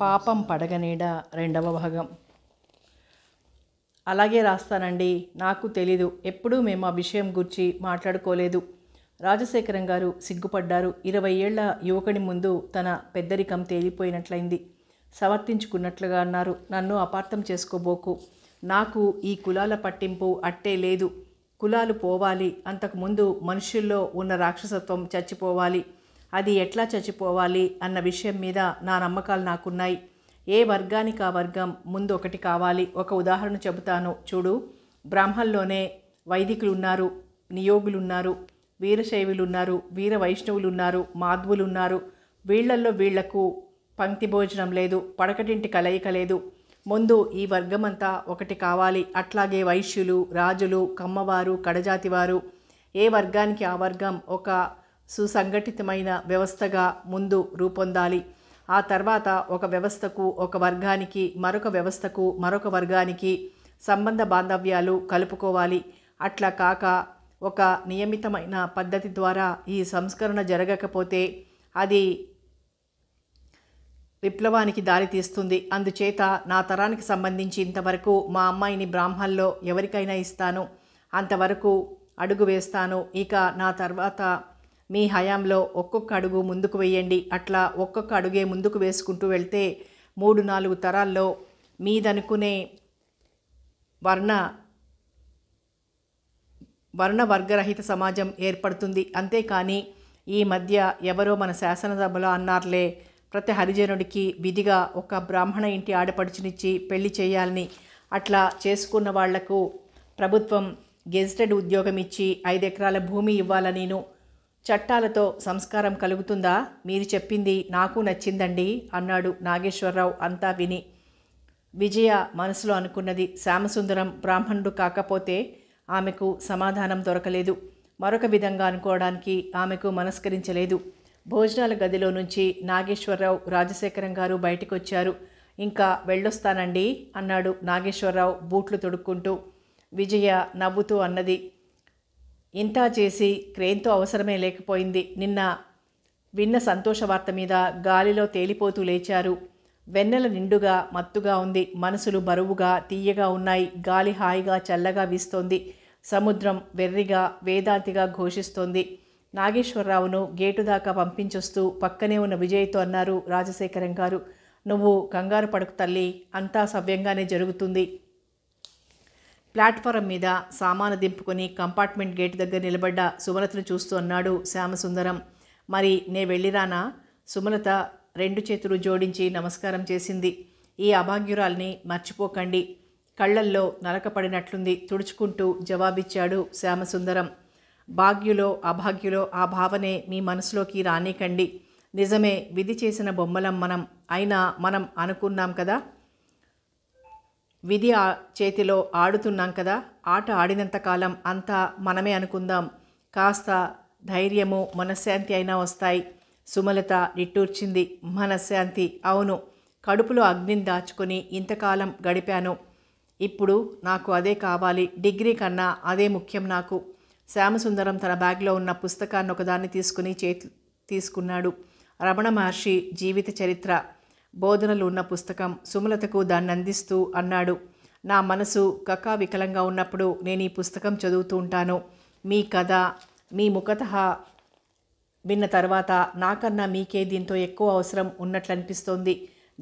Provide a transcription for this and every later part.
పాపం పడగనీడ రెండవ భాగం అలాగే రాస్తానండి నాకు తెలీదు ఎప్పుడూ మేము ఆ విషయం గురించి మాట్లాడుకోలేదు రాజశేఖరం గారు సిగ్గుపడ్డారు ఇరవై ఏళ్ల యువకుడి ముందు తన పెద్దరికం తేలిపోయినట్లయింది సమర్థించుకున్నట్లుగా అన్నారు నన్ను అపార్థం చేసుకోబోకు నాకు ఈ కులాల పట్టింపు అట్టే లేదు కులాలు పోవాలి అంతకుముందు మనుషుల్లో ఉన్న రాక్షసత్వం చచ్చిపోవాలి అది ఎట్లా చచ్చిపోవాలి అన్న విషయం మీద నా నమ్మకాలు నాకున్నాయి ఏ వర్గానికి ఆ వర్గం ముందు ఒకటి కావాలి ఒక ఉదాహరణ చెబుతాను చూడు బ్రాహ్మల్లోనే వైదికులు ఉన్నారు నియోగులున్నారు వీరశైవులున్నారు వీర వైష్ణవులున్నారు మాధ్వులున్నారు వీళ్లల్లో వీళ్లకు పంక్తి భోజనం లేదు పడకటింటి కలయిక లేదు ముందు ఈ వర్గమంతా ఒకటి కావాలి అట్లాగే వైశ్యులు రాజులు కమ్మవారు కడజాతివారు ఏ వర్గానికి ఆ వర్గం ఒక సుసంఘటితమైన వ్యవస్థగా ముందు రూపొందాలి ఆ తర్వాత ఒక వ్యవస్థకు ఒక వర్గానికి మరొక వ్యవస్థకు మరొక వర్గానికి సంబంధ బాంధవ్యాలు కలుపుకోవాలి అట్లా కాక ఒక నియమితమైన పద్ధతి ద్వారా ఈ సంస్కరణ జరగకపోతే అది విప్లవానికి దారితీస్తుంది అందుచేత నా తరానికి సంబంధించి ఇంతవరకు మా అమ్మాయిని బ్రాహ్మణ్లో ఎవరికైనా ఇస్తాను అంతవరకు అడుగు వేస్తాను ఇక నా తర్వాత మీ హయాంలో ఒక్కొక్క అడుగు ముందుకు వేయండి అట్లా ఒక్కొక్క అడుగే ముందుకు వేసుకుంటూ వెళ్తే మూడు నాలుగు తరాల్లో మీదనుకునే వర్ణ వర్ణ వర్గరహిత సమాజం ఏర్పడుతుంది అంతేకాని ఈ మధ్య ఎవరో మన శాసనసభలో అన్నారులే ప్రతి హరిజనుడికి విధిగా ఒక బ్రాహ్మణ ఇంటి ఆడపడుచునిచ్చి పెళ్లి చేయాలని అట్లా చేసుకున్న వాళ్లకు ప్రభుత్వం గెజిటెడ్ ఉద్యోగం ఇచ్చి ఐదు ఎకరాల భూమి ఇవ్వాలనిను చట్టాలతో సంస్కారం కలుగుతుందా మీరు చెప్పింది నాకు నచ్చిందండి అన్నాడు నాగేశ్వరరావు అంతా విని విజయ మనసులో అనుకున్నది శ్యామసుందరం బ్రాహ్మణుడు కాకపోతే ఆమెకు సమాధానం దొరకలేదు మరొక విధంగా అనుకోవడానికి ఆమెకు మనస్కరించలేదు భోజనాల గదిలో నుంచి నాగేశ్వరరావు రాజశేఖరం గారు బయటకొచ్చారు ఇంకా వెళ్ళొస్తానండి అన్నాడు నాగేశ్వరరావు బూట్లు తొడుక్కుంటూ విజయ నవ్వుతూ అన్నది ఇంతా చేసి క్రేన్తో అవసరమే లేకపోయింది నిన్న విన్న సంతోష వార్త మీద గాలిలో తేలిపోతూ లేచారు వెన్నెల నిండుగా మత్తుగా ఉంది మనసులు బరువుగా తీయగా ఉన్నాయి గాలి హాయిగా చల్లగా వీస్తోంది సముద్రం వెర్రిగా వేదాంతిగా ఘోషిస్తోంది నాగేశ్వరరావును గేటు దాకా పంపించొస్తూ పక్కనే ఉన్న విజయ్తో అన్నారు రాజశేఖరం గారు నువ్వు కంగారు పడుకు తల్లి అంతా సవ్యంగానే జరుగుతుంది ప్లాట్ఫారం మీద సామాను దింపుకొని కంపార్ట్మెంట్ గేట్ దగ్గర నిలబడ్డ సుమలతను చూస్తూ అన్నాడు శ్యామసుందరం మరి నే వెళ్ళిరానా సుమలత రెండు చేతులు జోడించి నమస్కారం చేసింది ఈ అభాగ్యురాల్ని మర్చిపోకండి కళ్ళల్లో నరకపడినట్లుంది తుడుచుకుంటూ జవాబిచ్చాడు శ్యామసుందరం భాగ్యులో అభాగ్యులో ఆ భావనే మీ మనసులోకి రానీకండి నిజమే విధి చేసిన బొమ్మలం మనం అయినా మనం అనుకున్నాం కదా విధి చేతిలో ఆడుతున్నాం కదా ఆట ఆడినంతకాలం అంతా మనమే అనుకుందాం కాస్త ధైర్యము మనశ్శాంతి అయినా వస్తాయి సుమలత నిట్టూర్చింది మనశ్శాంతి అవును కడుపులో అగ్నిని దాచుకొని ఇంతకాలం గడిపాను ఇప్పుడు నాకు అదే కావాలి డిగ్రీ కన్నా అదే ముఖ్యం నాకు శ్యామసుందరం తన బ్యాగ్లో ఉన్న పుస్తకాన్ని ఒకదాన్ని తీసుకుని చేతి తీసుకున్నాడు రమణ మహర్షి జీవిత చరిత్ర బోధనలు ఉన్న పుస్తకం సుమలతకు దాన్ని అందిస్తూ అన్నాడు నా మనసు కకా వికలంగా ఉన్నప్పుడు నేను ఈ పుస్తకం చదువుతూ ఉంటాను మీ కథ మీ ముఖత విన్న తర్వాత నాకన్నా మీకే దీంతో ఎక్కువ అవసరం ఉన్నట్లు అనిపిస్తోంది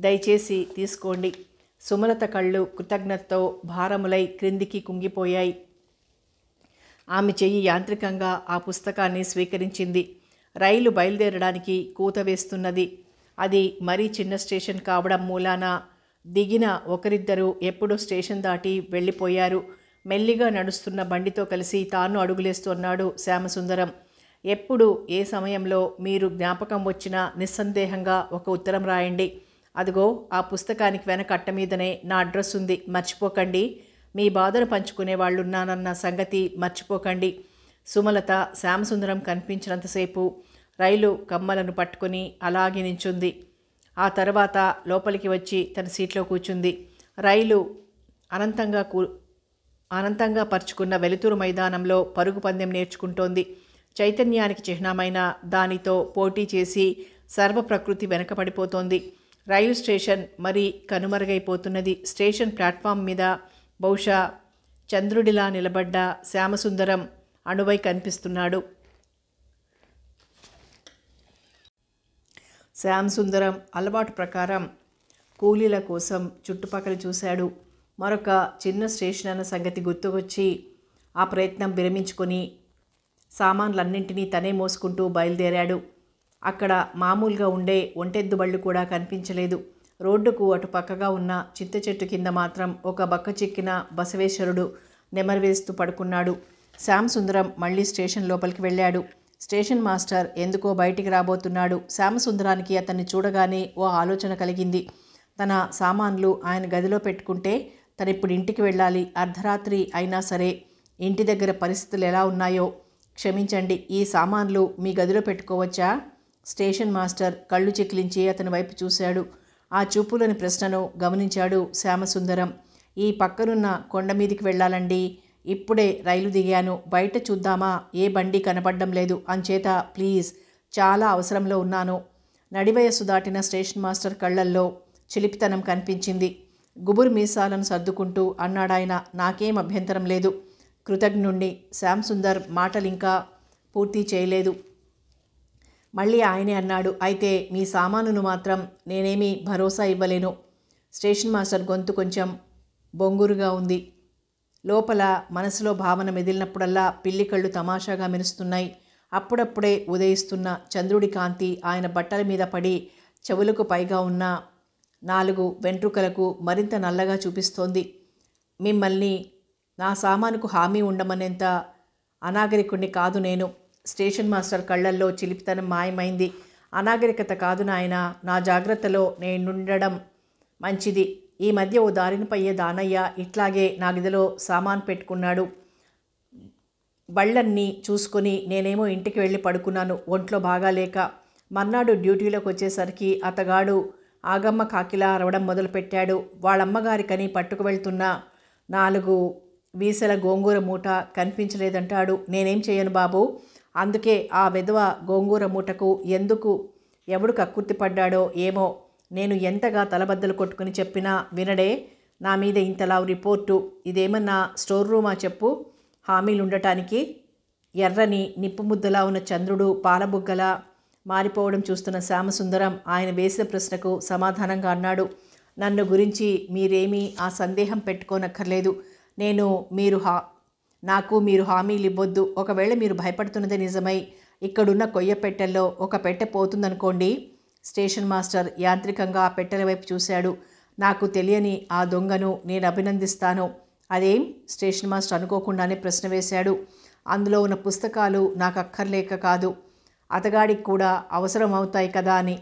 దయచేసి తీసుకోండి సుమలత కళ్ళు కృతజ్ఞతతో భారములై క్రిందికి కుంగిపోయాయి ఆమె చెయ్యి యాంత్రికంగా ఆ పుస్తకాన్ని స్వీకరించింది రైలు బయలుదేరడానికి కూత వేస్తున్నది అది మరీ చిన్న స్టేషన్ కావడం మూలాన దిగిన ఒకరిద్దరూ ఎప్పుడో స్టేషన్ దాటి వెళ్ళిపోయారు మెల్లిగా నడుస్తున్న బండితో కలిసి తాను అడుగులేస్తున్నాడు శ్యామసుందరం ఎప్పుడు ఏ సమయంలో మీరు జ్ఞాపకం వచ్చినా నిస్సందేహంగా ఒక ఉత్తరం రాయండి అదిగో ఆ పుస్తకానికి వెనక అట్ట మీదనే నా అడ్రస్ ఉంది మర్చిపోకండి మీ బాధను పంచుకునే వాళ్ళున్నానన్న సంగతి మర్చిపోకండి సుమలత శ్యామసుందరం కనిపించినంతసేపు రైలు కమ్మలను పట్టుకుని అలాగే నించుంది ఆ తర్వాత లోపలికి వచ్చి తన సీట్లో కూర్చుంది రైలు అనంతంగా కూ అనంతంగా పరుచుకున్న వెలుతురు మైదానంలో పరుగు పందెం నేర్చుకుంటోంది చైతన్యానికి చిహ్నమైన దానితో పోటీ చేసి సర్వప్రకృతి వెనకబడిపోతోంది రైలు స్టేషన్ మరీ కనుమరుగైపోతున్నది స్టేషన్ ప్లాట్ఫామ్ మీద బహుశా చంద్రుడిలా నిలబడ్డ శ్యామసుందరం అణువై కనిపిస్తున్నాడు శ్యామ్ సుందరం అలవాటు ప్రకారం కూలీల కోసం చుట్టుపక్కల చూశాడు మరొక చిన్న స్టేషన్ అన్న సంగతి గుర్తుకొచ్చి ఆ ప్రయత్నం విరమించుకొని సామాన్లన్నింటినీ తనే మోసుకుంటూ బయలుదేరాడు అక్కడ మామూలుగా ఉండే ఒంటెద్దు బళ్ళు కూడా కనిపించలేదు రోడ్డుకు అటు పక్కగా ఉన్న చింత చెట్టు కింద మాత్రం ఒక బక్క చిక్కిన బసవేశ్వరుడు నెమరవేస్తూ పడుకున్నాడు శ్యామ్ సుందరం మళ్ళీ స్టేషన్ లోపలికి వెళ్ళాడు స్టేషన్ మాస్టర్ ఎందుకో బయటికి రాబోతున్నాడు శ్యామసుందరానికి అతన్ని చూడగానే ఓ ఆలోచన కలిగింది తన సామాన్లు ఆయన గదిలో పెట్టుకుంటే తనిప్పుడు ఇంటికి వెళ్ళాలి అర్ధరాత్రి అయినా సరే ఇంటి దగ్గర పరిస్థితులు ఎలా ఉన్నాయో క్షమించండి ఈ సామాన్లు మీ గదిలో పెట్టుకోవచ్చా స్టేషన్ మాస్టర్ కళ్ళు చిక్లించి అతని వైపు చూశాడు ఆ చూపులోని ప్రశ్నను గమనించాడు శ్యామసుందరం ఈ పక్కనున్న కొండ మీదికి వెళ్ళాలండి ఇప్పుడే రైలు దిగాను బయట చూద్దామా ఏ బండి కనపడడం లేదు అంచేత ప్లీజ్ చాలా అవసరంలో ఉన్నాను నడివయస్సు దాటిన స్టేషన్ మాస్టర్ కళ్ళల్లో చిలిపితనం కనిపించింది గుబురు మీసాలను సర్దుకుంటూ అన్నాడాయన నాకేం అభ్యంతరం లేదు కృతజ్ఞుణ్ణి శ్యామ్ సుందర్ మాటలింకా పూర్తి చేయలేదు మళ్ళీ ఆయనే అన్నాడు అయితే మీ సామానును మాత్రం నేనేమీ భరోసా ఇవ్వలేను స్టేషన్ మాస్టర్ గొంతు కొంచెం బొంగురుగా ఉంది లోపల మనసులో భావన మెదిలినప్పుడల్లా పిల్లి కళ్ళు తమాషాగా మెరుస్తున్నాయి అప్పుడప్పుడే ఉదయిస్తున్న చంద్రుడి కాంతి ఆయన బట్టల మీద పడి చెవులకు పైగా ఉన్న నాలుగు వెంట్రుకలకు మరింత నల్లగా చూపిస్తోంది మిమ్మల్ని నా సామానుకు హామీ ఉండమనేంత అనాగరికుణ్ణి కాదు నేను స్టేషన్ మాస్టర్ కళ్ళల్లో చిలిపితనం మాయమైంది అనాగరికత కాదు నాయన నా జాగ్రత్తలో నేనుండడం మంచిది ఈ మధ్య ఓ దారినపయ్యే దానయ్య ఇట్లాగే నా గదిలో సామాన్ పెట్టుకున్నాడు బళ్ళన్నీ చూసుకొని నేనేమో ఇంటికి వెళ్ళి పడుకున్నాను ఒంట్లో బాగాలేక మర్నాడు డ్యూటీలోకి వచ్చేసరికి అతగాడు ఆగమ్మ కాకిలా అరవడం మొదలుపెట్టాడు వాళ్ళమ్మగారికని పట్టుకు వెళ్తున్న నాలుగు వీసల గోంగూర మూట కనిపించలేదంటాడు నేనేం చేయను బాబు అందుకే ఆ విధవ గోంగూర మూటకు ఎందుకు ఎవడు కక్కుర్తి పడ్డాడో ఏమో నేను ఎంతగా తలబద్దలు కొట్టుకుని చెప్పినా వినడే నా మీద ఇంతలా రిపోర్టు ఇదేమన్నా స్టోర్ రూమా చెప్పు హామీలుండటానికి ఎర్రని నిప్పు ముద్దలా ఉన్న చంద్రుడు పాలబుగ్గలా మారిపోవడం చూస్తున్న శ్యామసుందరం ఆయన వేసిన ప్రశ్నకు సమాధానంగా అన్నాడు నన్ను గురించి మీరేమీ ఆ సందేహం పెట్టుకోనక్కర్లేదు నేను మీరు హా నాకు మీరు హామీలు ఇవ్వద్దు ఒకవేళ మీరు భయపడుతున్నది నిజమై ఇక్కడున్న కొయ్య పెట్టెల్లో ఒక పెట్టె పోతుందనుకోండి స్టేషన్ మాస్టర్ యాంత్రికంగా పెట్టెల వైపు చూశాడు నాకు తెలియని ఆ దొంగను నేను అభినందిస్తాను అదేం స్టేషన్ మాస్టర్ అనుకోకుండానే ప్రశ్న వేశాడు అందులో ఉన్న పుస్తకాలు నాకు అక్కర్లేక కాదు అతగాడికి కూడా అవసరం అవుతాయి కదా అని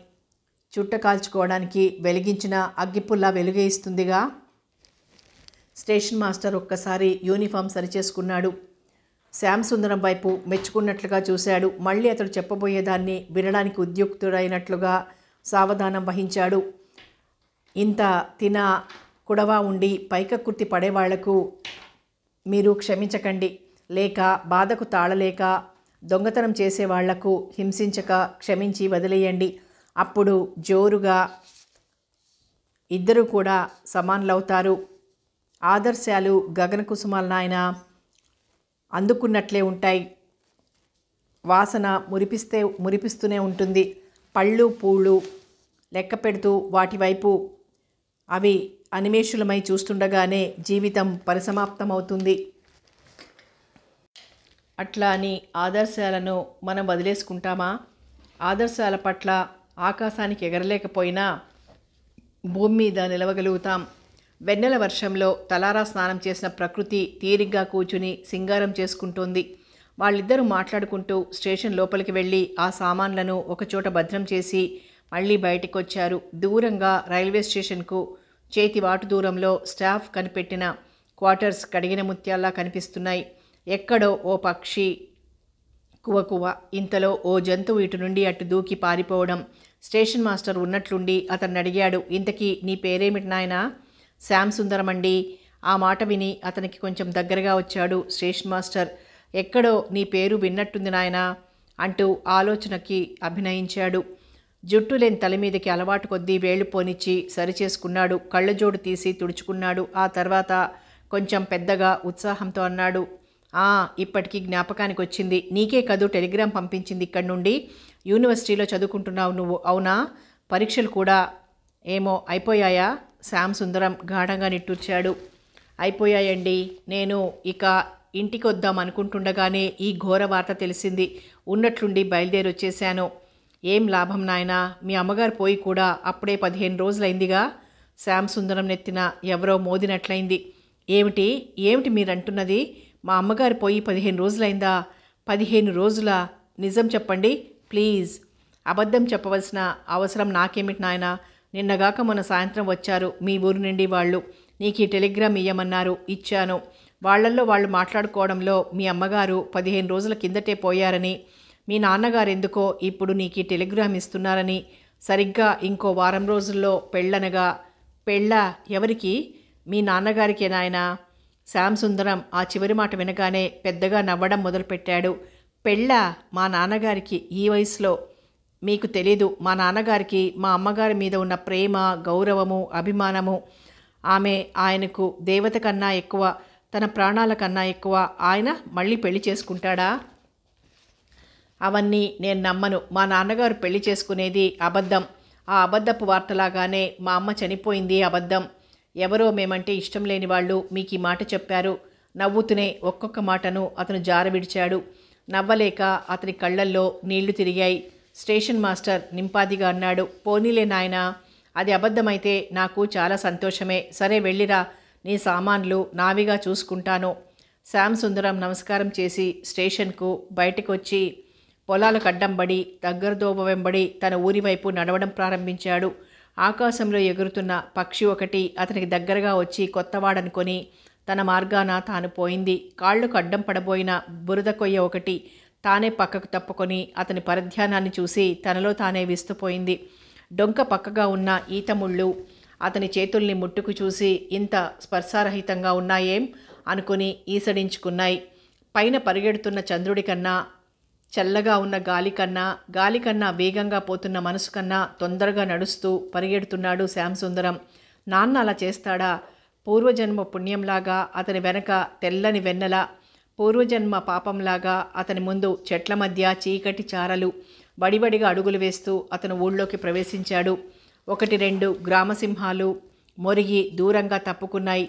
చుట్ట కాల్చుకోవడానికి వెలిగించిన అగ్గిపుల్లా వెలుగేయిస్తుందిగా స్టేషన్ మాస్టర్ ఒక్కసారి యూనిఫామ్ సరిచేసుకున్నాడు శ్యామసుందరం వైపు మెచ్చుకున్నట్లుగా చూశాడు మళ్ళీ అతడు చెప్పబోయేదాన్ని వినడానికి ఉద్యుక్తుడైనట్లుగా సావధానం వహించాడు ఇంత తిన కుడవా ఉండి పైకక్కుర్తి పడేవాళ్లకు మీరు క్షమించకండి లేక బాధకు తాళలేక దొంగతనం చేసేవాళ్లకు హింసించక క్షమించి వదిలేయండి అప్పుడు జోరుగా ఇద్దరూ కూడా సమానులవుతారు ఆదర్శాలు గగన కుసుమాల నాయన అందుకున్నట్లే ఉంటాయి వాసన మురిపిస్తే మురిపిస్తూనే ఉంటుంది పళ్ళు పూలు లెక్క పెడుతూ వాటి వైపు అవి అనిమేషులమై చూస్తుండగానే జీవితం పరిసమాప్తమవుతుంది అట్లా అని ఆదర్శాలను మనం వదిలేసుకుంటామా ఆదర్శాల పట్ల ఆకాశానికి ఎగరలేకపోయినా భూమి మీద నిలవగలుగుతాం వెన్నెల వర్షంలో తలారా స్నానం చేసిన ప్రకృతి తీరిగ్గా కూచుని సింగారం చేసుకుంటోంది వాళ్ళిద్దరూ మాట్లాడుకుంటూ స్టేషన్ లోపలికి వెళ్ళి ఆ సామాన్లను ఒకచోట భద్రం చేసి మళ్ళీ వచ్చారు దూరంగా రైల్వే స్టేషన్కు చేతివాటు దూరంలో స్టాఫ్ కనిపెట్టిన క్వార్టర్స్ కడిగిన ముత్యాల్లా కనిపిస్తున్నాయి ఎక్కడో ఓ పక్షి కువ కువ ఇంతలో ఓ జంతువు ఇటు నుండి అటు దూకి పారిపోవడం స్టేషన్ మాస్టర్ ఉన్నట్లుండి అతన్ని అడిగాడు ఇంతకీ నీ పేరేమిటి నాయనా శ్యామ్ ఆ మాట విని అతనికి కొంచెం దగ్గరగా వచ్చాడు స్టేషన్ మాస్టర్ ఎక్కడో నీ పేరు విన్నట్టుంది నాయన అంటూ ఆలోచనకి అభినయించాడు జుట్టు లేని తల మీదకి అలవాటు కొద్దీ వేళ్ళు పోనిచ్చి సరిచేసుకున్నాడు కళ్ళజోడు తీసి తుడుచుకున్నాడు ఆ తర్వాత కొంచెం పెద్దగా ఉత్సాహంతో అన్నాడు ఆ ఇప్పటికీ జ్ఞాపకానికి వచ్చింది నీకే కదూ టెలిగ్రామ్ పంపించింది ఇక్కడి నుండి యూనివర్సిటీలో చదువుకుంటున్నావు నువ్వు అవునా పరీక్షలు కూడా ఏమో అయిపోయాయా శ్యామ్ సుందరం గాఢంగా నిట్టూర్చాడు అయిపోయాయండి నేను ఇక ఇంటికి వద్దాం అనుకుంటుండగానే ఈ ఘోర వార్త తెలిసింది ఉన్నట్లుండి బయలుదేరి వచ్చేశాను ఏం లాభం నాయనా మీ అమ్మగారు పోయి కూడా అప్పుడే పదిహేను రోజులైందిగా శ్యామ్ సుందరం నెత్తిన ఎవరో మోదినట్లయింది ఏమిటి ఏమిటి మీరంటున్నది మా అమ్మగారు పోయి పదిహేను రోజులైందా పదిహేను రోజుల నిజం చెప్పండి ప్లీజ్ అబద్ధం చెప్పవలసిన అవసరం నాకేమిటి నాయనా నిన్నగాక మొన్న సాయంత్రం వచ్చారు మీ ఊరు నుండి వాళ్ళు నీకు ఈ టెలిగ్రామ్ ఇయ్యమన్నారు ఇచ్చాను వాళ్లల్లో వాళ్ళు మాట్లాడుకోవడంలో మీ అమ్మగారు పదిహేను రోజుల కిందటే పోయారని మీ నాన్నగారు ఎందుకో ఇప్పుడు నీకు ఈ టెలిగ్రామ్ ఇస్తున్నారని సరిగ్గా ఇంకో వారం రోజుల్లో పెళ్ళనగా పెళ్ళ ఎవరికి మీ నాన్నగారికే నాయన శ్యామ్ సుందరం ఆ చివరి మాట వినగానే పెద్దగా నవ్వడం మొదలుపెట్టాడు పెళ్ళ మా నాన్నగారికి ఈ వయసులో మీకు తెలీదు మా నాన్నగారికి మా అమ్మగారి మీద ఉన్న ప్రేమ గౌరవము అభిమానము ఆమె ఆయనకు దేవత కన్నా ఎక్కువ తన ప్రాణాల కన్నా ఎక్కువ ఆయన మళ్ళీ పెళ్లి చేసుకుంటాడా అవన్నీ నేను నమ్మను మా నాన్నగారు పెళ్లి చేసుకునేది అబద్ధం ఆ అబద్ధపు వార్తలాగానే మా అమ్మ చనిపోయింది అబద్ధం ఎవరో మేమంటే ఇష్టం లేని వాళ్ళు మీకు ఈ మాట చెప్పారు నవ్వుతూనే ఒక్కొక్క మాటను అతను జారవిడిచాడు నవ్వలేక అతని కళ్ళల్లో నీళ్లు తిరిగాయి స్టేషన్ మాస్టర్ నింపాదిగా అన్నాడు పోనీలే నాయనా అది అబద్ధమైతే నాకు చాలా సంతోషమే సరే వెళ్ళిరా నీ సామాన్లు నావిగా చూసుకుంటాను శ్యామ్ సుందరం నమస్కారం చేసి స్టేషన్కు బయటకు వచ్చి కడ్డంబడి అడ్డంబడి దగ్గరదోవ వెంబడి తన ఊరి వైపు నడవడం ప్రారంభించాడు ఆకాశంలో ఎగురుతున్న పక్షి ఒకటి అతనికి దగ్గరగా వచ్చి కొత్తవాడనుకొని తన మార్గాన తాను పోయింది కాళ్ళు కడ్డం పడబోయిన బురద కొయ్య ఒకటి తానే పక్కకు తప్పుకొని అతని పరధ్యానాన్ని చూసి తనలో తానే విస్తుపోయింది డొంక పక్కగా ఉన్న ఈతముళ్ళు అతని చేతుల్ని ముట్టుకు చూసి ఇంత స్పర్శారహితంగా ఉన్నాయేం అనుకుని ఈసడించుకున్నాయి పైన పరిగెడుతున్న చంద్రుడి కన్నా చల్లగా ఉన్న గాలి కన్నా గాలి కన్నా వేగంగా పోతున్న మనసు కన్నా తొందరగా నడుస్తూ పరిగెడుతున్నాడు శ్యాంసుందరం నాన్న అలా చేస్తాడా పూర్వజన్మ పుణ్యంలాగా అతని వెనక తెల్లని వెన్నెల పూర్వజన్మ పాపంలాగా అతని ముందు చెట్ల మధ్య చీకటి చారలు బడిబడిగా అడుగులు వేస్తూ అతను ఊళ్ళోకి ప్రవేశించాడు ఒకటి రెండు గ్రామసింహాలు మొరిగి దూరంగా తప్పుకున్నాయి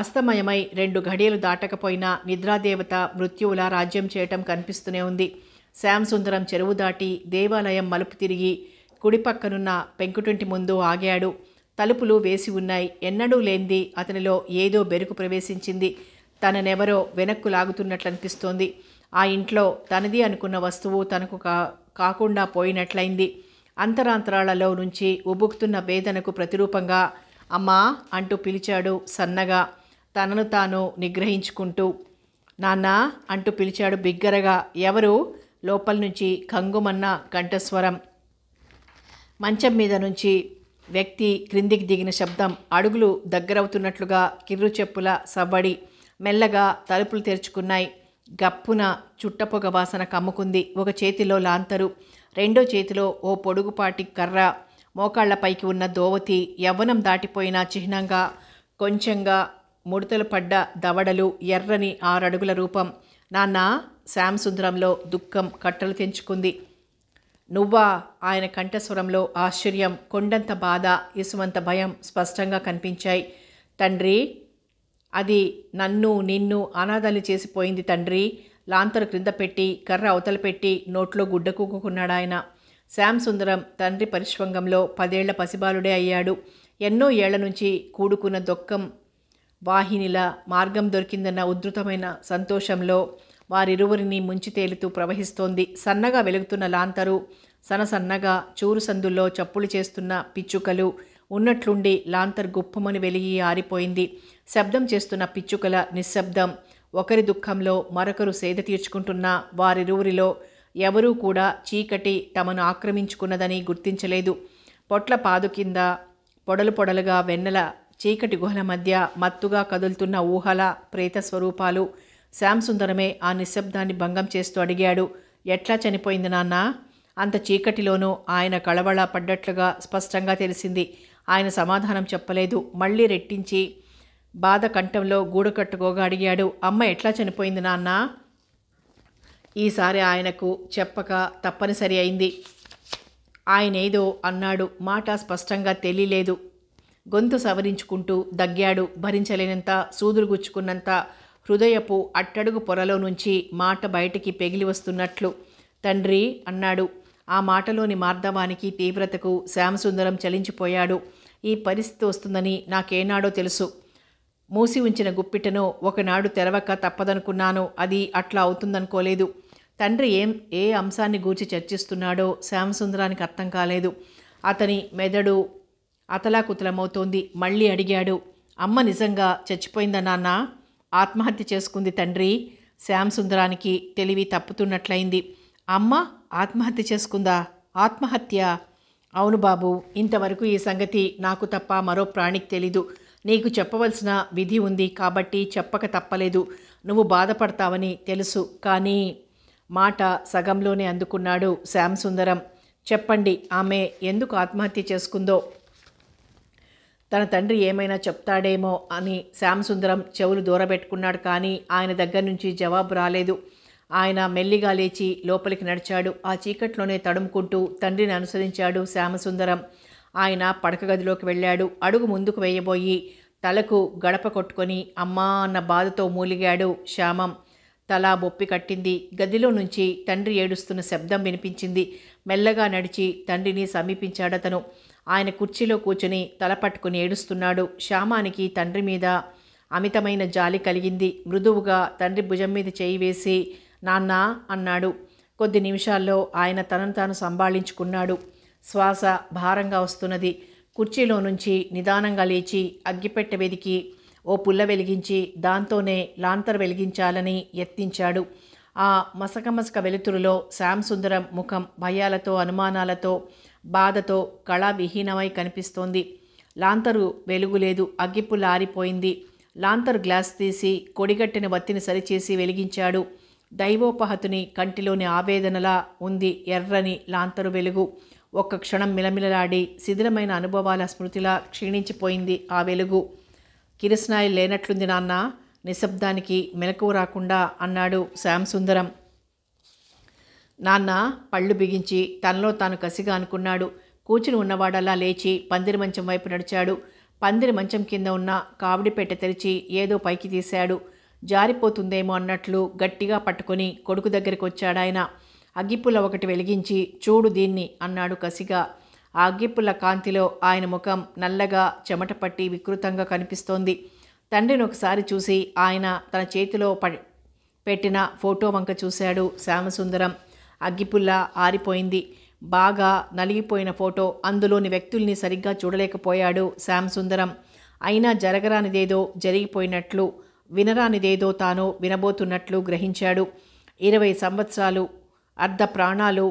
అస్తమయమై రెండు ఘడియలు దాటకపోయినా నిద్రాదేవత మృత్యువులా రాజ్యం చేయటం కనిపిస్తూనే ఉంది శ్యాంసుందరం చెరువు దాటి దేవాలయం మలుపు తిరిగి కుడిపక్కనున్న పెంకుటింటి ముందు ఆగాడు తలుపులు వేసి ఉన్నాయి ఎన్నడూ లేనిది అతనిలో ఏదో బెరుకు ప్రవేశించింది తననెవరో వెనక్కు లాగుతున్నట్లు అనిపిస్తోంది ఆ ఇంట్లో తనది అనుకున్న వస్తువు తనకు కా కాకుండా పోయినట్లయింది అంతరాంతరాలలో నుంచి ఉబుకుతున్న వేదనకు ప్రతిరూపంగా అమ్మా అంటూ పిలిచాడు సన్నగా తనను తాను నిగ్రహించుకుంటూ నాన్న అంటూ పిలిచాడు బిగ్గరగా ఎవరు లోపల నుంచి కంగుమన్న కంఠస్వరం మంచం మీద నుంచి వ్యక్తి క్రిందికి దిగిన శబ్దం అడుగులు దగ్గరవుతున్నట్లుగా కిర్రు చెప్పుల సవ్వడి మెల్లగా తలుపులు తెరుచుకున్నాయి గప్పున చుట్టపొగ వాసన కమ్ముకుంది ఒక చేతిలో లాంతరు రెండో చేతిలో ఓ పొడుగుపాటి కర్ర మోకాళ్లపైకి ఉన్న దోవతి యవ్వనం దాటిపోయిన చిహ్నంగా కొంచెంగా ముడతలు పడ్డ దవడలు ఎర్రని ఆరడుగుల రూపం నాన్న శ్యామసుందరంలో దుఃఖం కట్టలు తెంచుకుంది నువ్వా ఆయన కంఠస్వరంలో ఆశ్చర్యం కొండంత బాధ ఇసువంత భయం స్పష్టంగా కనిపించాయి తండ్రి అది నన్ను నిన్ను అనాథాలు చేసిపోయింది తండ్రి లాంతరు క్రింద పెట్టి కర్ర అవతల పెట్టి నోట్లో గుడ్డ ఆయన శ్యామ్ సుందరం తండ్రి పరిశ్వంగంలో పదేళ్ల పసిబాలుడే అయ్యాడు ఎన్నో ఏళ్ల నుంచి కూడుకున్న దుఃఖం వాహినిలా మార్గం దొరికిందన్న ఉధృతమైన సంతోషంలో వారిరువురిని ముంచి తేలుతూ ప్రవహిస్తోంది సన్నగా వెలుగుతున్న లాంతరు సనసన్నగా చూరు సందుల్లో చప్పులు చేస్తున్న పిచ్చుకలు ఉన్నట్లుండి లాంతర్ గుప్పమని వెలిగి ఆరిపోయింది శబ్దం చేస్తున్న పిచ్చుకల నిశ్శబ్దం ఒకరి దుఃఖంలో మరొకరు సేద తీర్చుకుంటున్న వారిరువురిలో ఎవరూ కూడా చీకటి తమను ఆక్రమించుకున్నదని గుర్తించలేదు పొట్ల పాదు కింద పొడలు పొడలుగా వెన్నెల చీకటి గుహల మధ్య మత్తుగా కదులుతున్న ఊహల ప్రేత స్వరూపాలు శ్యాంసుందరమే ఆ నిశ్శబ్దాన్ని భంగం చేస్తూ అడిగాడు ఎట్లా చనిపోయింది నాన్న అంత చీకటిలోనూ ఆయన కళవళ పడ్డట్లుగా స్పష్టంగా తెలిసింది ఆయన సమాధానం చెప్పలేదు మళ్ళీ రెట్టించి బాధ కంఠంలో గూడు కట్టుకోగా అడిగాడు అమ్మ ఎట్లా చనిపోయింది నాన్న ఈసారి ఆయనకు చెప్పక తప్పనిసరి అయింది ఆయన ఏదో అన్నాడు మాట స్పష్టంగా తెలియలేదు గొంతు సవరించుకుంటూ దగ్గాడు భరించలేనంత సూదులు గుచ్చుకున్నంత హృదయపు అట్టడుగు పొరలో నుంచి మాట బయటికి పెగిలి వస్తున్నట్లు తండ్రి అన్నాడు ఆ మాటలోని మార్ధవానికి తీవ్రతకు శ్యామసుందరం చలించిపోయాడు ఈ పరిస్థితి వస్తుందని నాకేనాడో తెలుసు మూసి ఉంచిన గుప్పిటను ఒకనాడు తెరవక తప్పదనుకున్నాను అది అట్లా అవుతుందనుకోలేదు తండ్రి ఏం ఏ అంశాన్ని గూర్చి చర్చిస్తున్నాడో శ్యామసుందరానికి అర్థం కాలేదు అతని మెదడు అతలాకుతలమవుతోంది మళ్ళీ అడిగాడు అమ్మ నిజంగా చచ్చిపోయిందా నాన్న ఆత్మహత్య చేసుకుంది తండ్రి శ్యామసుందరానికి తెలివి తప్పుతున్నట్లయింది అమ్మ ఆత్మహత్య చేసుకుందా ఆత్మహత్య అవును బాబు ఇంతవరకు ఈ సంగతి నాకు తప్ప మరో ప్రాణికి తెలీదు నీకు చెప్పవలసిన విధి ఉంది కాబట్టి చెప్పక తప్పలేదు నువ్వు బాధపడతావని తెలుసు కానీ మాట సగంలోనే అందుకున్నాడు శ్యామ్ సుందరం చెప్పండి ఆమె ఎందుకు ఆత్మహత్య చేసుకుందో తన తండ్రి ఏమైనా చెప్తాడేమో అని శ్యామ్ సుందరం చెవులు దూరబెట్టుకున్నాడు కానీ ఆయన దగ్గర నుంచి జవాబు రాలేదు ఆయన మెల్లిగా లేచి లోపలికి నడిచాడు ఆ చీకట్లోనే తడుముకుంటూ తండ్రిని అనుసరించాడు శ్యామసుందరం ఆయన పడక గదిలోకి వెళ్ళాడు అడుగు ముందుకు వేయబోయి తలకు గడప కొట్టుకొని అమ్మా అన్న బాధతో మూలిగాడు శ్యామం తల బొప్పి కట్టింది గదిలో నుంచి తండ్రి ఏడుస్తున్న శబ్దం వినిపించింది మెల్లగా నడిచి తండ్రిని సమీపించాడతను ఆయన కుర్చీలో కూర్చుని తల పట్టుకుని ఏడుస్తున్నాడు శ్యామానికి తండ్రి మీద అమితమైన జాలి కలిగింది మృదువుగా తండ్రి భుజం మీద చేయి వేసి నాన్న అన్నాడు కొద్ది నిమిషాల్లో ఆయన తనను తాను సంభాళించుకున్నాడు శ్వాస భారంగా వస్తున్నది కుర్చీలో నుంచి నిదానంగా లేచి అగ్గిపెట్టె వెదికి ఓ పుల్ల వెలిగించి దాంతోనే లాంతర్ వెలిగించాలని యత్నించాడు ఆ మసక మసక వెలుతురులో శ్యామసుందరం ముఖం భయాలతో అనుమానాలతో బాధతో కళావిహీనమై కనిపిస్తోంది లాంతరు వెలుగులేదు అగ్గిపుల్ల ఆరిపోయింది లాంతరు గ్లాస్ తీసి కొడిగట్టిన వత్తిని సరిచేసి వెలిగించాడు దైవోపహతుని కంటిలోని ఆవేదనలా ఉంది ఎర్రని లాంతరు వెలుగు ఒక్క క్షణం మిలమిలలాడి శిథిలమైన అనుభవాల స్మృతిలా క్షీణించిపోయింది ఆ వెలుగు కిరస్నాయి లేనట్లుంది నాన్న నిశ్శబ్దానికి మెలకువ రాకుండా అన్నాడు శ్యామసుందరం నాన్న పళ్ళు బిగించి తనలో తాను కసిగా అనుకున్నాడు కూర్చుని ఉన్నవాడలా లేచి పందిరి మంచం వైపు నడిచాడు పందిరి మంచం కింద ఉన్న కావిడి పెట్టె తెరిచి ఏదో పైకి తీశాడు జారిపోతుందేమో అన్నట్లు గట్టిగా పట్టుకొని కొడుకు దగ్గరికి వచ్చాడాయన అగ్గిపుల్ల ఒకటి వెలిగించి చూడు దీన్ని అన్నాడు కసిగా ఆ అగ్గిపుల్ల కాంతిలో ఆయన ముఖం నల్లగా చెమట పట్టి వికృతంగా కనిపిస్తోంది తండ్రిని ఒకసారి చూసి ఆయన తన చేతిలో పెట్టిన ఫోటో వంక చూశాడు శ్యామసుందరం అగ్గిపుల్ల ఆరిపోయింది బాగా నలిగిపోయిన ఫోటో అందులోని వ్యక్తుల్ని సరిగ్గా చూడలేకపోయాడు శ్యామసుందరం అయినా జరగరానిదేదో జరిగిపోయినట్లు వినరానిదేదో తాను వినబోతున్నట్లు గ్రహించాడు ఇరవై సంవత్సరాలు అర్ధ ప్రాణాలు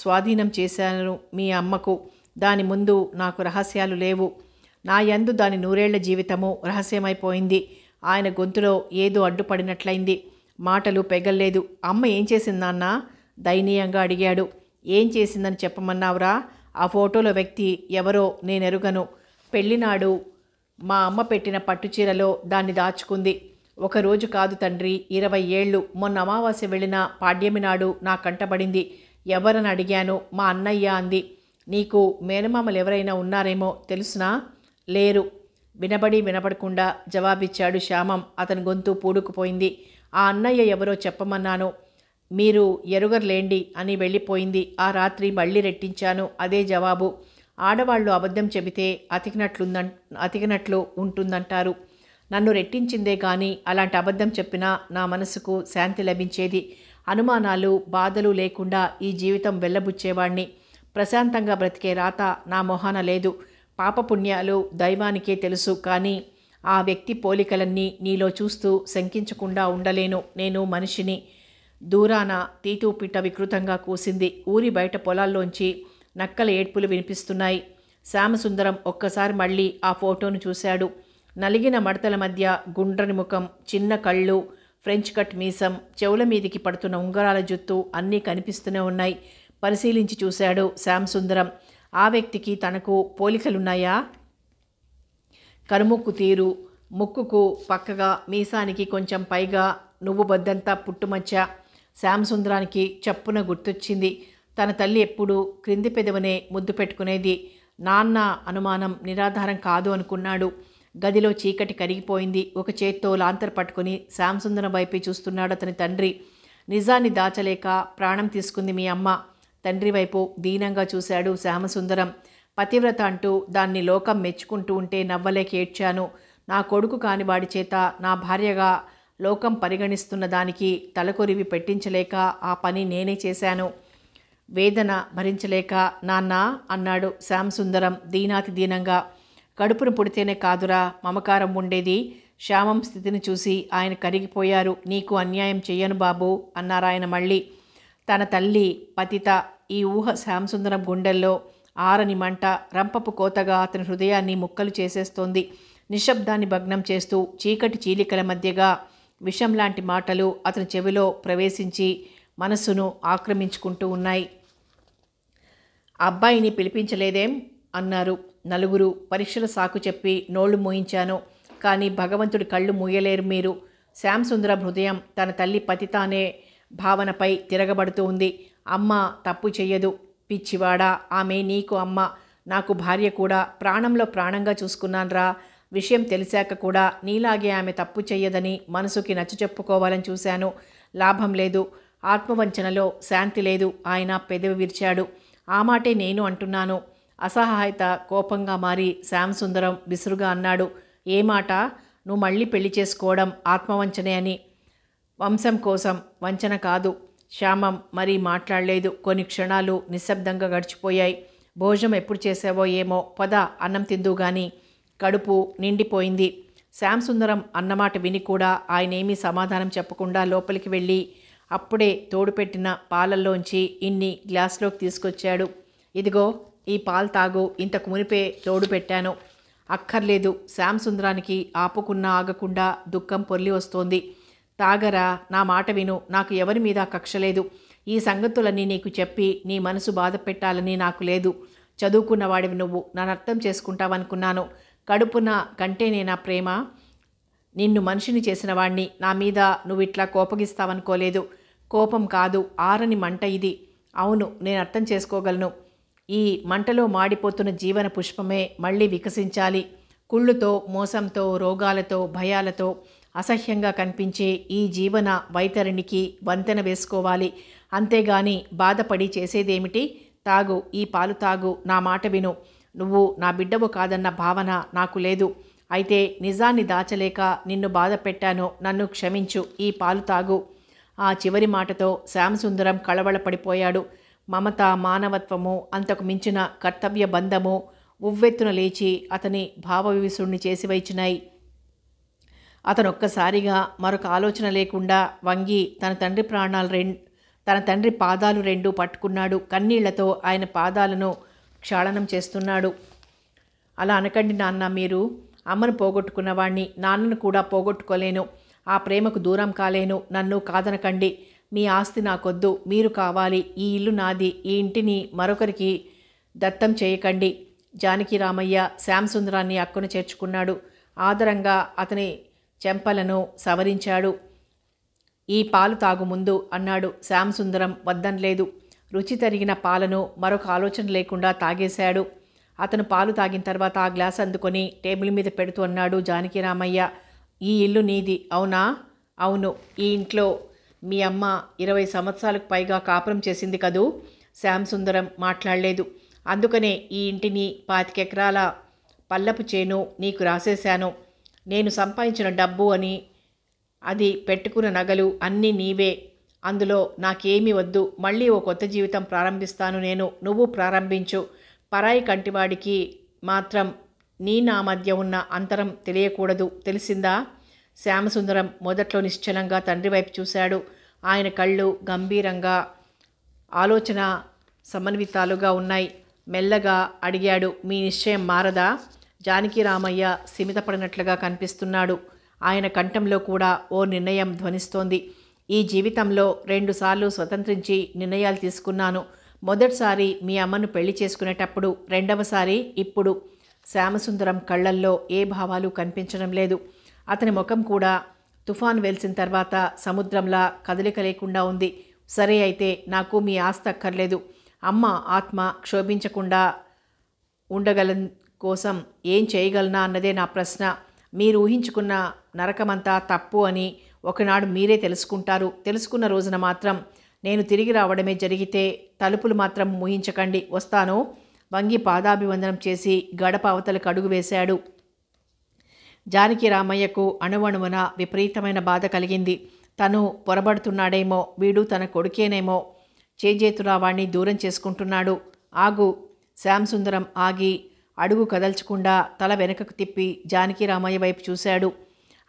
స్వాధీనం చేశాను మీ అమ్మకు దాని ముందు నాకు రహస్యాలు లేవు నా యందు దాని నూరేళ్ల జీవితము రహస్యమైపోయింది ఆయన గొంతులో ఏదో అడ్డుపడినట్లయింది మాటలు పెగల్లేదు అమ్మ ఏం చేసిందన్న దయనీయంగా అడిగాడు ఏం చేసిందని చెప్పమన్నావురా ఆ ఫోటోలో వ్యక్తి ఎవరో నేనెరుగను పెళ్ళినాడు మా అమ్మ పెట్టిన పట్టుచీరలో దాన్ని దాచుకుంది ఒకరోజు కాదు తండ్రి ఇరవై ఏళ్ళు మొన్న అమావాస్య వెళ్ళిన పాడ్యమి నాడు నా కంటబడింది ఎవరని అడిగాను మా అన్నయ్య అంది నీకు మేనమామలు ఎవరైనా ఉన్నారేమో తెలుసునా లేరు వినబడి వినపడకుండా జవాబిచ్చాడు శ్యామం అతని గొంతు పూడుకుపోయింది ఆ అన్నయ్య ఎవరో చెప్పమన్నాను మీరు ఎరుగర్లేండి అని వెళ్ళిపోయింది ఆ రాత్రి మళ్ళీ రెట్టించాను అదే జవాబు ఆడవాళ్ళు అబద్ధం చెబితే అతికినట్లుందన్ అతికినట్లు ఉంటుందంటారు నన్ను రెట్టించిందే కానీ అలాంటి అబద్ధం చెప్పినా నా మనసుకు శాంతి లభించేది అనుమానాలు బాధలు లేకుండా ఈ జీవితం వెళ్ళబుచ్చేవాణ్ణి ప్రశాంతంగా బ్రతికే రాత నా మొహాన లేదు పాపపుణ్యాలు దైవానికే తెలుసు కానీ ఆ వ్యక్తి పోలికలన్నీ నీలో చూస్తూ శంకించకుండా ఉండలేను నేను మనిషిని దూరాన తీతూపిట్ట వికృతంగా కూసింది ఊరి బయట పొలాల్లోంచి నక్కల ఏడ్పులు వినిపిస్తున్నాయి శ్యామసుందరం ఒక్కసారి మళ్ళీ ఆ ఫోటోను చూశాడు నలిగిన మడతల మధ్య గుండ్రని ముఖం చిన్న కళ్ళు ఫ్రెంచ్ కట్ మీసం చెవుల మీదికి పడుతున్న ఉంగరాల జుత్తు అన్నీ కనిపిస్తూనే ఉన్నాయి పరిశీలించి చూశాడు శ్యామ్ సుందరం ఆ వ్యక్తికి తనకు పోలికలున్నాయా కరుముక్కు తీరు ముక్కుకు పక్కగా మీసానికి కొంచెం పైగా నువ్వు బద్దంతా పుట్టుమచ్చ శ్యామ్ సుందరానికి చప్పున గుర్తొచ్చింది తన తల్లి ఎప్పుడూ క్రింది పెదవనే ముద్దు పెట్టుకునేది నాన్న అనుమానం నిరాధారం కాదు అనుకున్నాడు గదిలో చీకటి కరిగిపోయింది ఒక చేత్తో లాంతర్ పట్టుకుని శ్యాంసుందరం వైపు చూస్తున్నాడు అతని తండ్రి నిజాన్ని దాచలేక ప్రాణం తీసుకుంది మీ అమ్మ తండ్రి వైపు దీనంగా చూశాడు శ్యామసుందరం పతివ్రత అంటూ దాన్ని లోకం మెచ్చుకుంటూ ఉంటే నవ్వలేక ఏడ్చాను నా కొడుకు కాని వాడి చేత నా భార్యగా లోకం పరిగణిస్తున్న దానికి తలకొరివి పెట్టించలేక ఆ పని నేనే చేశాను వేదన భరించలేక నాన్న అన్నాడు శ్యామసుందరం దీనాతి దీనంగా కడుపును పుడితేనే కాదురా మమకారం ఉండేది శ్యామం స్థితిని చూసి ఆయన కరిగిపోయారు నీకు అన్యాయం చేయను బాబు అన్నారాయన మళ్ళీ తన తల్లి పతిత ఈ ఊహ శ్యామసుందరం గుండెల్లో ఆరని మంట రంపపు కోతగా అతని హృదయాన్ని ముక్కలు చేసేస్తోంది నిశ్శబ్దాన్ని భగ్నం చేస్తూ చీకటి చీలికల మధ్యగా విషం లాంటి మాటలు అతని చెవిలో ప్రవేశించి మనస్సును ఆక్రమించుకుంటూ ఉన్నాయి అబ్బాయిని పిలిపించలేదేం అన్నారు నలుగురు పరీక్షల సాకు చెప్పి నోళ్లు మూయించాను కానీ భగవంతుడి కళ్ళు మూయలేరు మీరు శ్యామ్ హృదయం తన తల్లి పతితానే భావనపై తిరగబడుతూ ఉంది అమ్మ తప్పు చెయ్యదు పిచ్చివాడా ఆమె నీకు అమ్మ నాకు భార్య కూడా ప్రాణంలో ప్రాణంగా చూసుకున్నాన్రా విషయం తెలిసాక కూడా నీలాగే ఆమె తప్పు చెయ్యదని మనసుకి నచ్చ చెప్పుకోవాలని చూశాను లాభం లేదు ఆత్మవంచనలో శాంతి లేదు ఆయన పెదవి విరిచాడు ఆ మాటే నేను అంటున్నాను అసహాయత కోపంగా మారి శ్యామ్ విసురుగా బిసురుగా అన్నాడు ఏ మాట నువ్వు మళ్ళీ పెళ్లి చేసుకోవడం ఆత్మవంచనే అని వంశం కోసం వంచన కాదు శ్యామం మరీ మాట్లాడలేదు కొన్ని క్షణాలు నిశ్శబ్దంగా గడిచిపోయాయి భోజనం ఎప్పుడు చేసావో ఏమో పద అన్నం తిందు గాని కడుపు నిండిపోయింది శ్యామ్ సుందరం అన్నమాట విని కూడా ఆయనేమీ సమాధానం చెప్పకుండా లోపలికి వెళ్ళి అప్పుడే తోడుపెట్టిన పాలల్లోంచి ఇన్ని గ్లాసులోకి తీసుకొచ్చాడు ఇదిగో ఈ పాలు తాగు ఇంతకు మునిపే తోడు పెట్టాను అక్కర్లేదు శ్యామ్ సుందరానికి ఆపుకున్నా ఆగకుండా దుఃఖం పొర్లి వస్తోంది తాగరా నా మాట విను నాకు ఎవరి మీద కక్షలేదు ఈ సంగతులన్నీ నీకు చెప్పి నీ మనసు బాధ పెట్టాలని నాకు లేదు చదువుకున్నవాడివి నువ్వు నన్ను అర్థం చేసుకుంటావనుకున్నాను కడుపున కంటే నా ప్రేమ నిన్ను మనిషిని చేసిన వాణ్ణి నా మీద నువ్వు ఇట్లా కోపగిస్తావనుకోలేదు కోపం కాదు ఆరని మంట ఇది అవును నేను అర్థం చేసుకోగలను ఈ మంటలో మాడిపోతున్న జీవన పుష్పమే మళ్ళీ వికసించాలి కుళ్ళుతో మోసంతో రోగాలతో భయాలతో అసహ్యంగా కనిపించే ఈ జీవన వైతరిణికి వంతెన వేసుకోవాలి అంతేగాని బాధపడి చేసేదేమిటి తాగు ఈ పాలు తాగు నా మాట విను నువ్వు నా బిడ్డవు కాదన్న భావన నాకు లేదు అయితే నిజాన్ని దాచలేక నిన్ను బాధ పెట్టాను నన్ను క్షమించు ఈ పాలు తాగు ఆ చివరి మాటతో శ్యామసుందరం కళవళపడిపోయాడు మమత మానవత్వము అంతకు మించిన కర్తవ్య బంధము ఉవ్వెత్తున లేచి అతని భావవిసుడిని చేసివైచినాయి అతను ఒక్కసారిగా మరొక ఆలోచన లేకుండా వంగి తన తండ్రి ప్రాణాలు రెం తన తండ్రి పాదాలు రెండు పట్టుకున్నాడు కన్నీళ్లతో ఆయన పాదాలను క్షాళనం చేస్తున్నాడు అలా అనకండి నాన్న మీరు అమ్మను పోగొట్టుకున్నవాణ్ణి నాన్నను కూడా పోగొట్టుకోలేను ఆ ప్రేమకు దూరం కాలేను నన్ను కాదనకండి మీ ఆస్తి నాకొద్దు మీరు కావాలి ఈ ఇల్లు నాది ఈ ఇంటిని మరొకరికి దత్తం చేయకండి జానకి రామయ్య శ్యాంసుందరాన్ని అక్కను చేర్చుకున్నాడు ఆదరంగా అతని చెంపలను సవరించాడు ఈ పాలు తాగు ముందు అన్నాడు శ్యాంసుందరం వద్దనలేదు రుచి తరిగిన పాలను మరొక ఆలోచన లేకుండా తాగేశాడు అతను పాలు తాగిన తర్వాత ఆ గ్లాస్ అందుకొని టేబుల్ మీద పెడుతూ అన్నాడు జానకి రామయ్య ఈ ఇల్లు నీది అవునా అవును ఈ ఇంట్లో మీ అమ్మ ఇరవై సంవత్సరాలకు పైగా కాపురం చేసింది కదూ శ్యామ్ సుందరం మాట్లాడలేదు అందుకనే ఈ ఇంటిని పాతికెకరాల పల్లపు చేను నీకు రాసేశాను నేను సంపాదించిన డబ్బు అని అది పెట్టుకున్న నగలు అన్నీ నీవే అందులో నాకేమీ వద్దు మళ్ళీ ఓ కొత్త జీవితం ప్రారంభిస్తాను నేను నువ్వు ప్రారంభించు పరాయి కంటివాడికి మాత్రం నీ నా మధ్య ఉన్న అంతరం తెలియకూడదు తెలిసిందా శ్యామసుందరం మొదట్లో నిశ్చలంగా తండ్రి వైపు చూశాడు ఆయన కళ్ళు గంభీరంగా ఆలోచన సమన్వితాలుగా ఉన్నాయి మెల్లగా అడిగాడు మీ నిశ్చయం మారదా జానకి రామయ్య సిమితపడినట్లుగా కనిపిస్తున్నాడు ఆయన కంఠంలో కూడా ఓ నిర్ణయం ధ్వనిస్తోంది ఈ జీవితంలో రెండుసార్లు స్వతంత్రించి నిర్ణయాలు తీసుకున్నాను మొదటిసారి మీ అమ్మను పెళ్లి చేసుకునేటప్పుడు రెండవసారి ఇప్పుడు శ్యామసుందరం కళ్ళల్లో ఏ భావాలు కనిపించడం లేదు అతని ముఖం కూడా తుఫాన్ వెలిసిన తర్వాత సముద్రంలా కదలిక లేకుండా ఉంది సరే అయితే నాకు మీ ఆస్త అక్కర్లేదు అమ్మ ఆత్మ క్షోభించకుండా ఉండగల కోసం ఏం చేయగలనా అన్నదే నా ప్రశ్న మీరు ఊహించుకున్న నరకమంతా తప్పు అని ఒకనాడు మీరే తెలుసుకుంటారు తెలుసుకున్న రోజున మాత్రం నేను తిరిగి రావడమే జరిగితే తలుపులు మాత్రం ఊహించకండి వస్తాను వంగి పాదాభివందనం చేసి గడప అవతలకు అడుగు వేశాడు జానకి రామయ్యకు అణువణువున విపరీతమైన బాధ కలిగింది తను పొరబడుతున్నాడేమో వీడు తన కొడుకేనేమో చేజేతురావాణ్ణి దూరం చేసుకుంటున్నాడు ఆగు శ్యాంసుందరం ఆగి అడుగు కదల్చకుండా తల వెనుకకు తిప్పి జానకి రామయ్య వైపు చూశాడు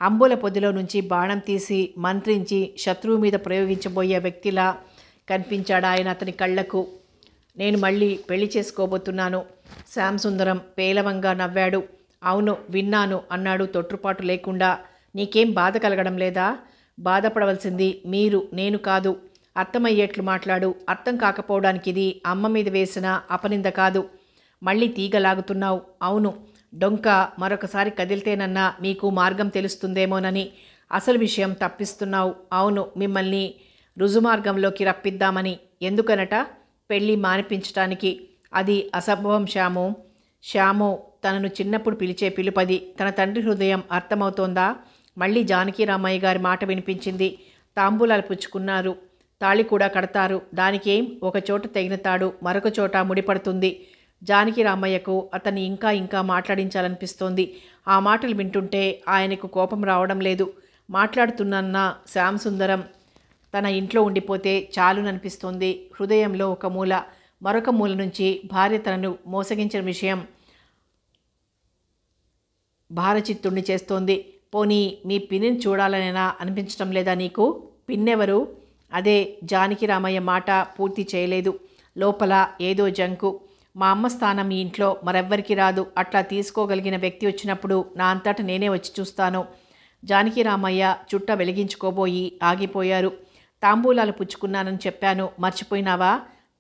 అంబుల పొదిలో నుంచి బాణం తీసి మంత్రించి శత్రువు మీద ప్రయోగించబోయే వ్యక్తిలా కనిపించాడు ఆయన అతని కళ్లకు నేను మళ్ళీ పెళ్లి చేసుకోబోతున్నాను శ్యాంసుందరం పేలవంగా నవ్వాడు అవును విన్నాను అన్నాడు తొట్టుపాటు లేకుండా నీకేం బాధ కలగడం లేదా బాధపడవలసింది మీరు నేను కాదు అర్థమయ్యేట్లు మాట్లాడు అర్థం కాకపోవడానికి ఇది అమ్మ మీద వేసిన అపనింద కాదు మళ్ళీ తీగలాగుతున్నావు అవును డొంక మరొకసారి కదిలితేనన్నా మీకు మార్గం తెలుస్తుందేమోనని అసలు విషయం తప్పిస్తున్నావు అవును మిమ్మల్ని రుజుమార్గంలోకి రప్పిద్దామని ఎందుకనట పెళ్ళి మానిపించటానికి అది అసంభవం శ్యాము శ్యాము తనను చిన్నప్పుడు పిలిచే పిలుపది తన తండ్రి హృదయం అర్థమవుతోందా మళ్ళీ జానకి రామయ్య గారి మాట వినిపించింది తాంబూలాలు పుచ్చుకున్నారు తాళి కూడా కడతారు దానికేం ఒకచోట తగిన తాడు మరొక చోట ముడిపడుతుంది జానకి రామయ్యకు అతన్ని ఇంకా ఇంకా మాట్లాడించాలనిపిస్తోంది ఆ మాటలు వింటుంటే ఆయనకు కోపం రావడం లేదు మాట్లాడుతున్న శ్యామ్ సుందరం తన ఇంట్లో ఉండిపోతే చాలుననిపిస్తోంది హృదయంలో ఒక మూల మరొక మూల నుంచి భార్య తనను మోసగించిన విషయం భారచిత్తుణ్ణి చేస్తోంది పోనీ మీ పిన్నిని చూడాలనేనా అనిపించటం లేదా నీకు పిన్నెవరు అదే జానకి రామయ్య మాట పూర్తి చేయలేదు లోపల ఏదో జంకు మా అమ్మ స్థానం ఈ ఇంట్లో మరెవ్వరికి రాదు అట్లా తీసుకోగలిగిన వ్యక్తి వచ్చినప్పుడు నా అంతట నేనే వచ్చి చూస్తాను జానకి రామయ్య చుట్ట వెలిగించుకోబోయి ఆగిపోయారు తాంబూలాలు పుచ్చుకున్నానని చెప్పాను మర్చిపోయినావా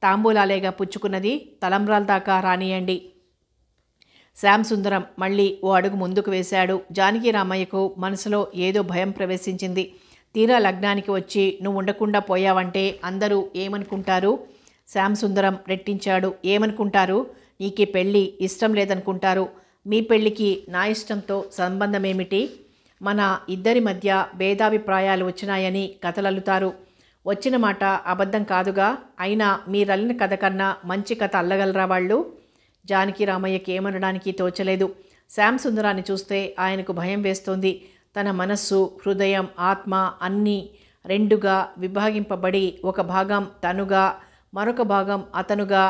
తాంబూలాలేగా పుచ్చుకున్నది తలంబ్రాల దాకా రానియండి శ్యాంసుందరం మళ్ళీ ఓ అడుగు ముందుకు వేశాడు జానకి రామయ్యకు మనసులో ఏదో భయం ప్రవేశించింది తీరా లగ్నానికి వచ్చి నువ్వు ఉండకుండా పోయావంటే అందరూ ఏమనుకుంటారు శ్యాంసుందరం రెట్టించాడు ఏమనుకుంటారు నీకు పెళ్ళి ఇష్టం లేదనుకుంటారు మీ పెళ్ళికి నా ఇష్టంతో సంబంధమేమిటి మన ఇద్దరి మధ్య భేదాభిప్రాయాలు వచ్చినాయని కథలల్లుతారు వచ్చిన మాట అబద్ధం కాదుగా అయినా మీరల్లిన కథ కన్నా మంచి కథ అల్లగలరా వాళ్ళు జానకి రామయ్యకి ఏమనడానికి తోచలేదు శ్యామ్ సుందరాన్ని చూస్తే ఆయనకు భయం వేస్తోంది తన మనస్సు హృదయం ఆత్మ అన్నీ రెండుగా విభాగింపబడి ఒక భాగం తనుగా మరొక భాగం అతనుగా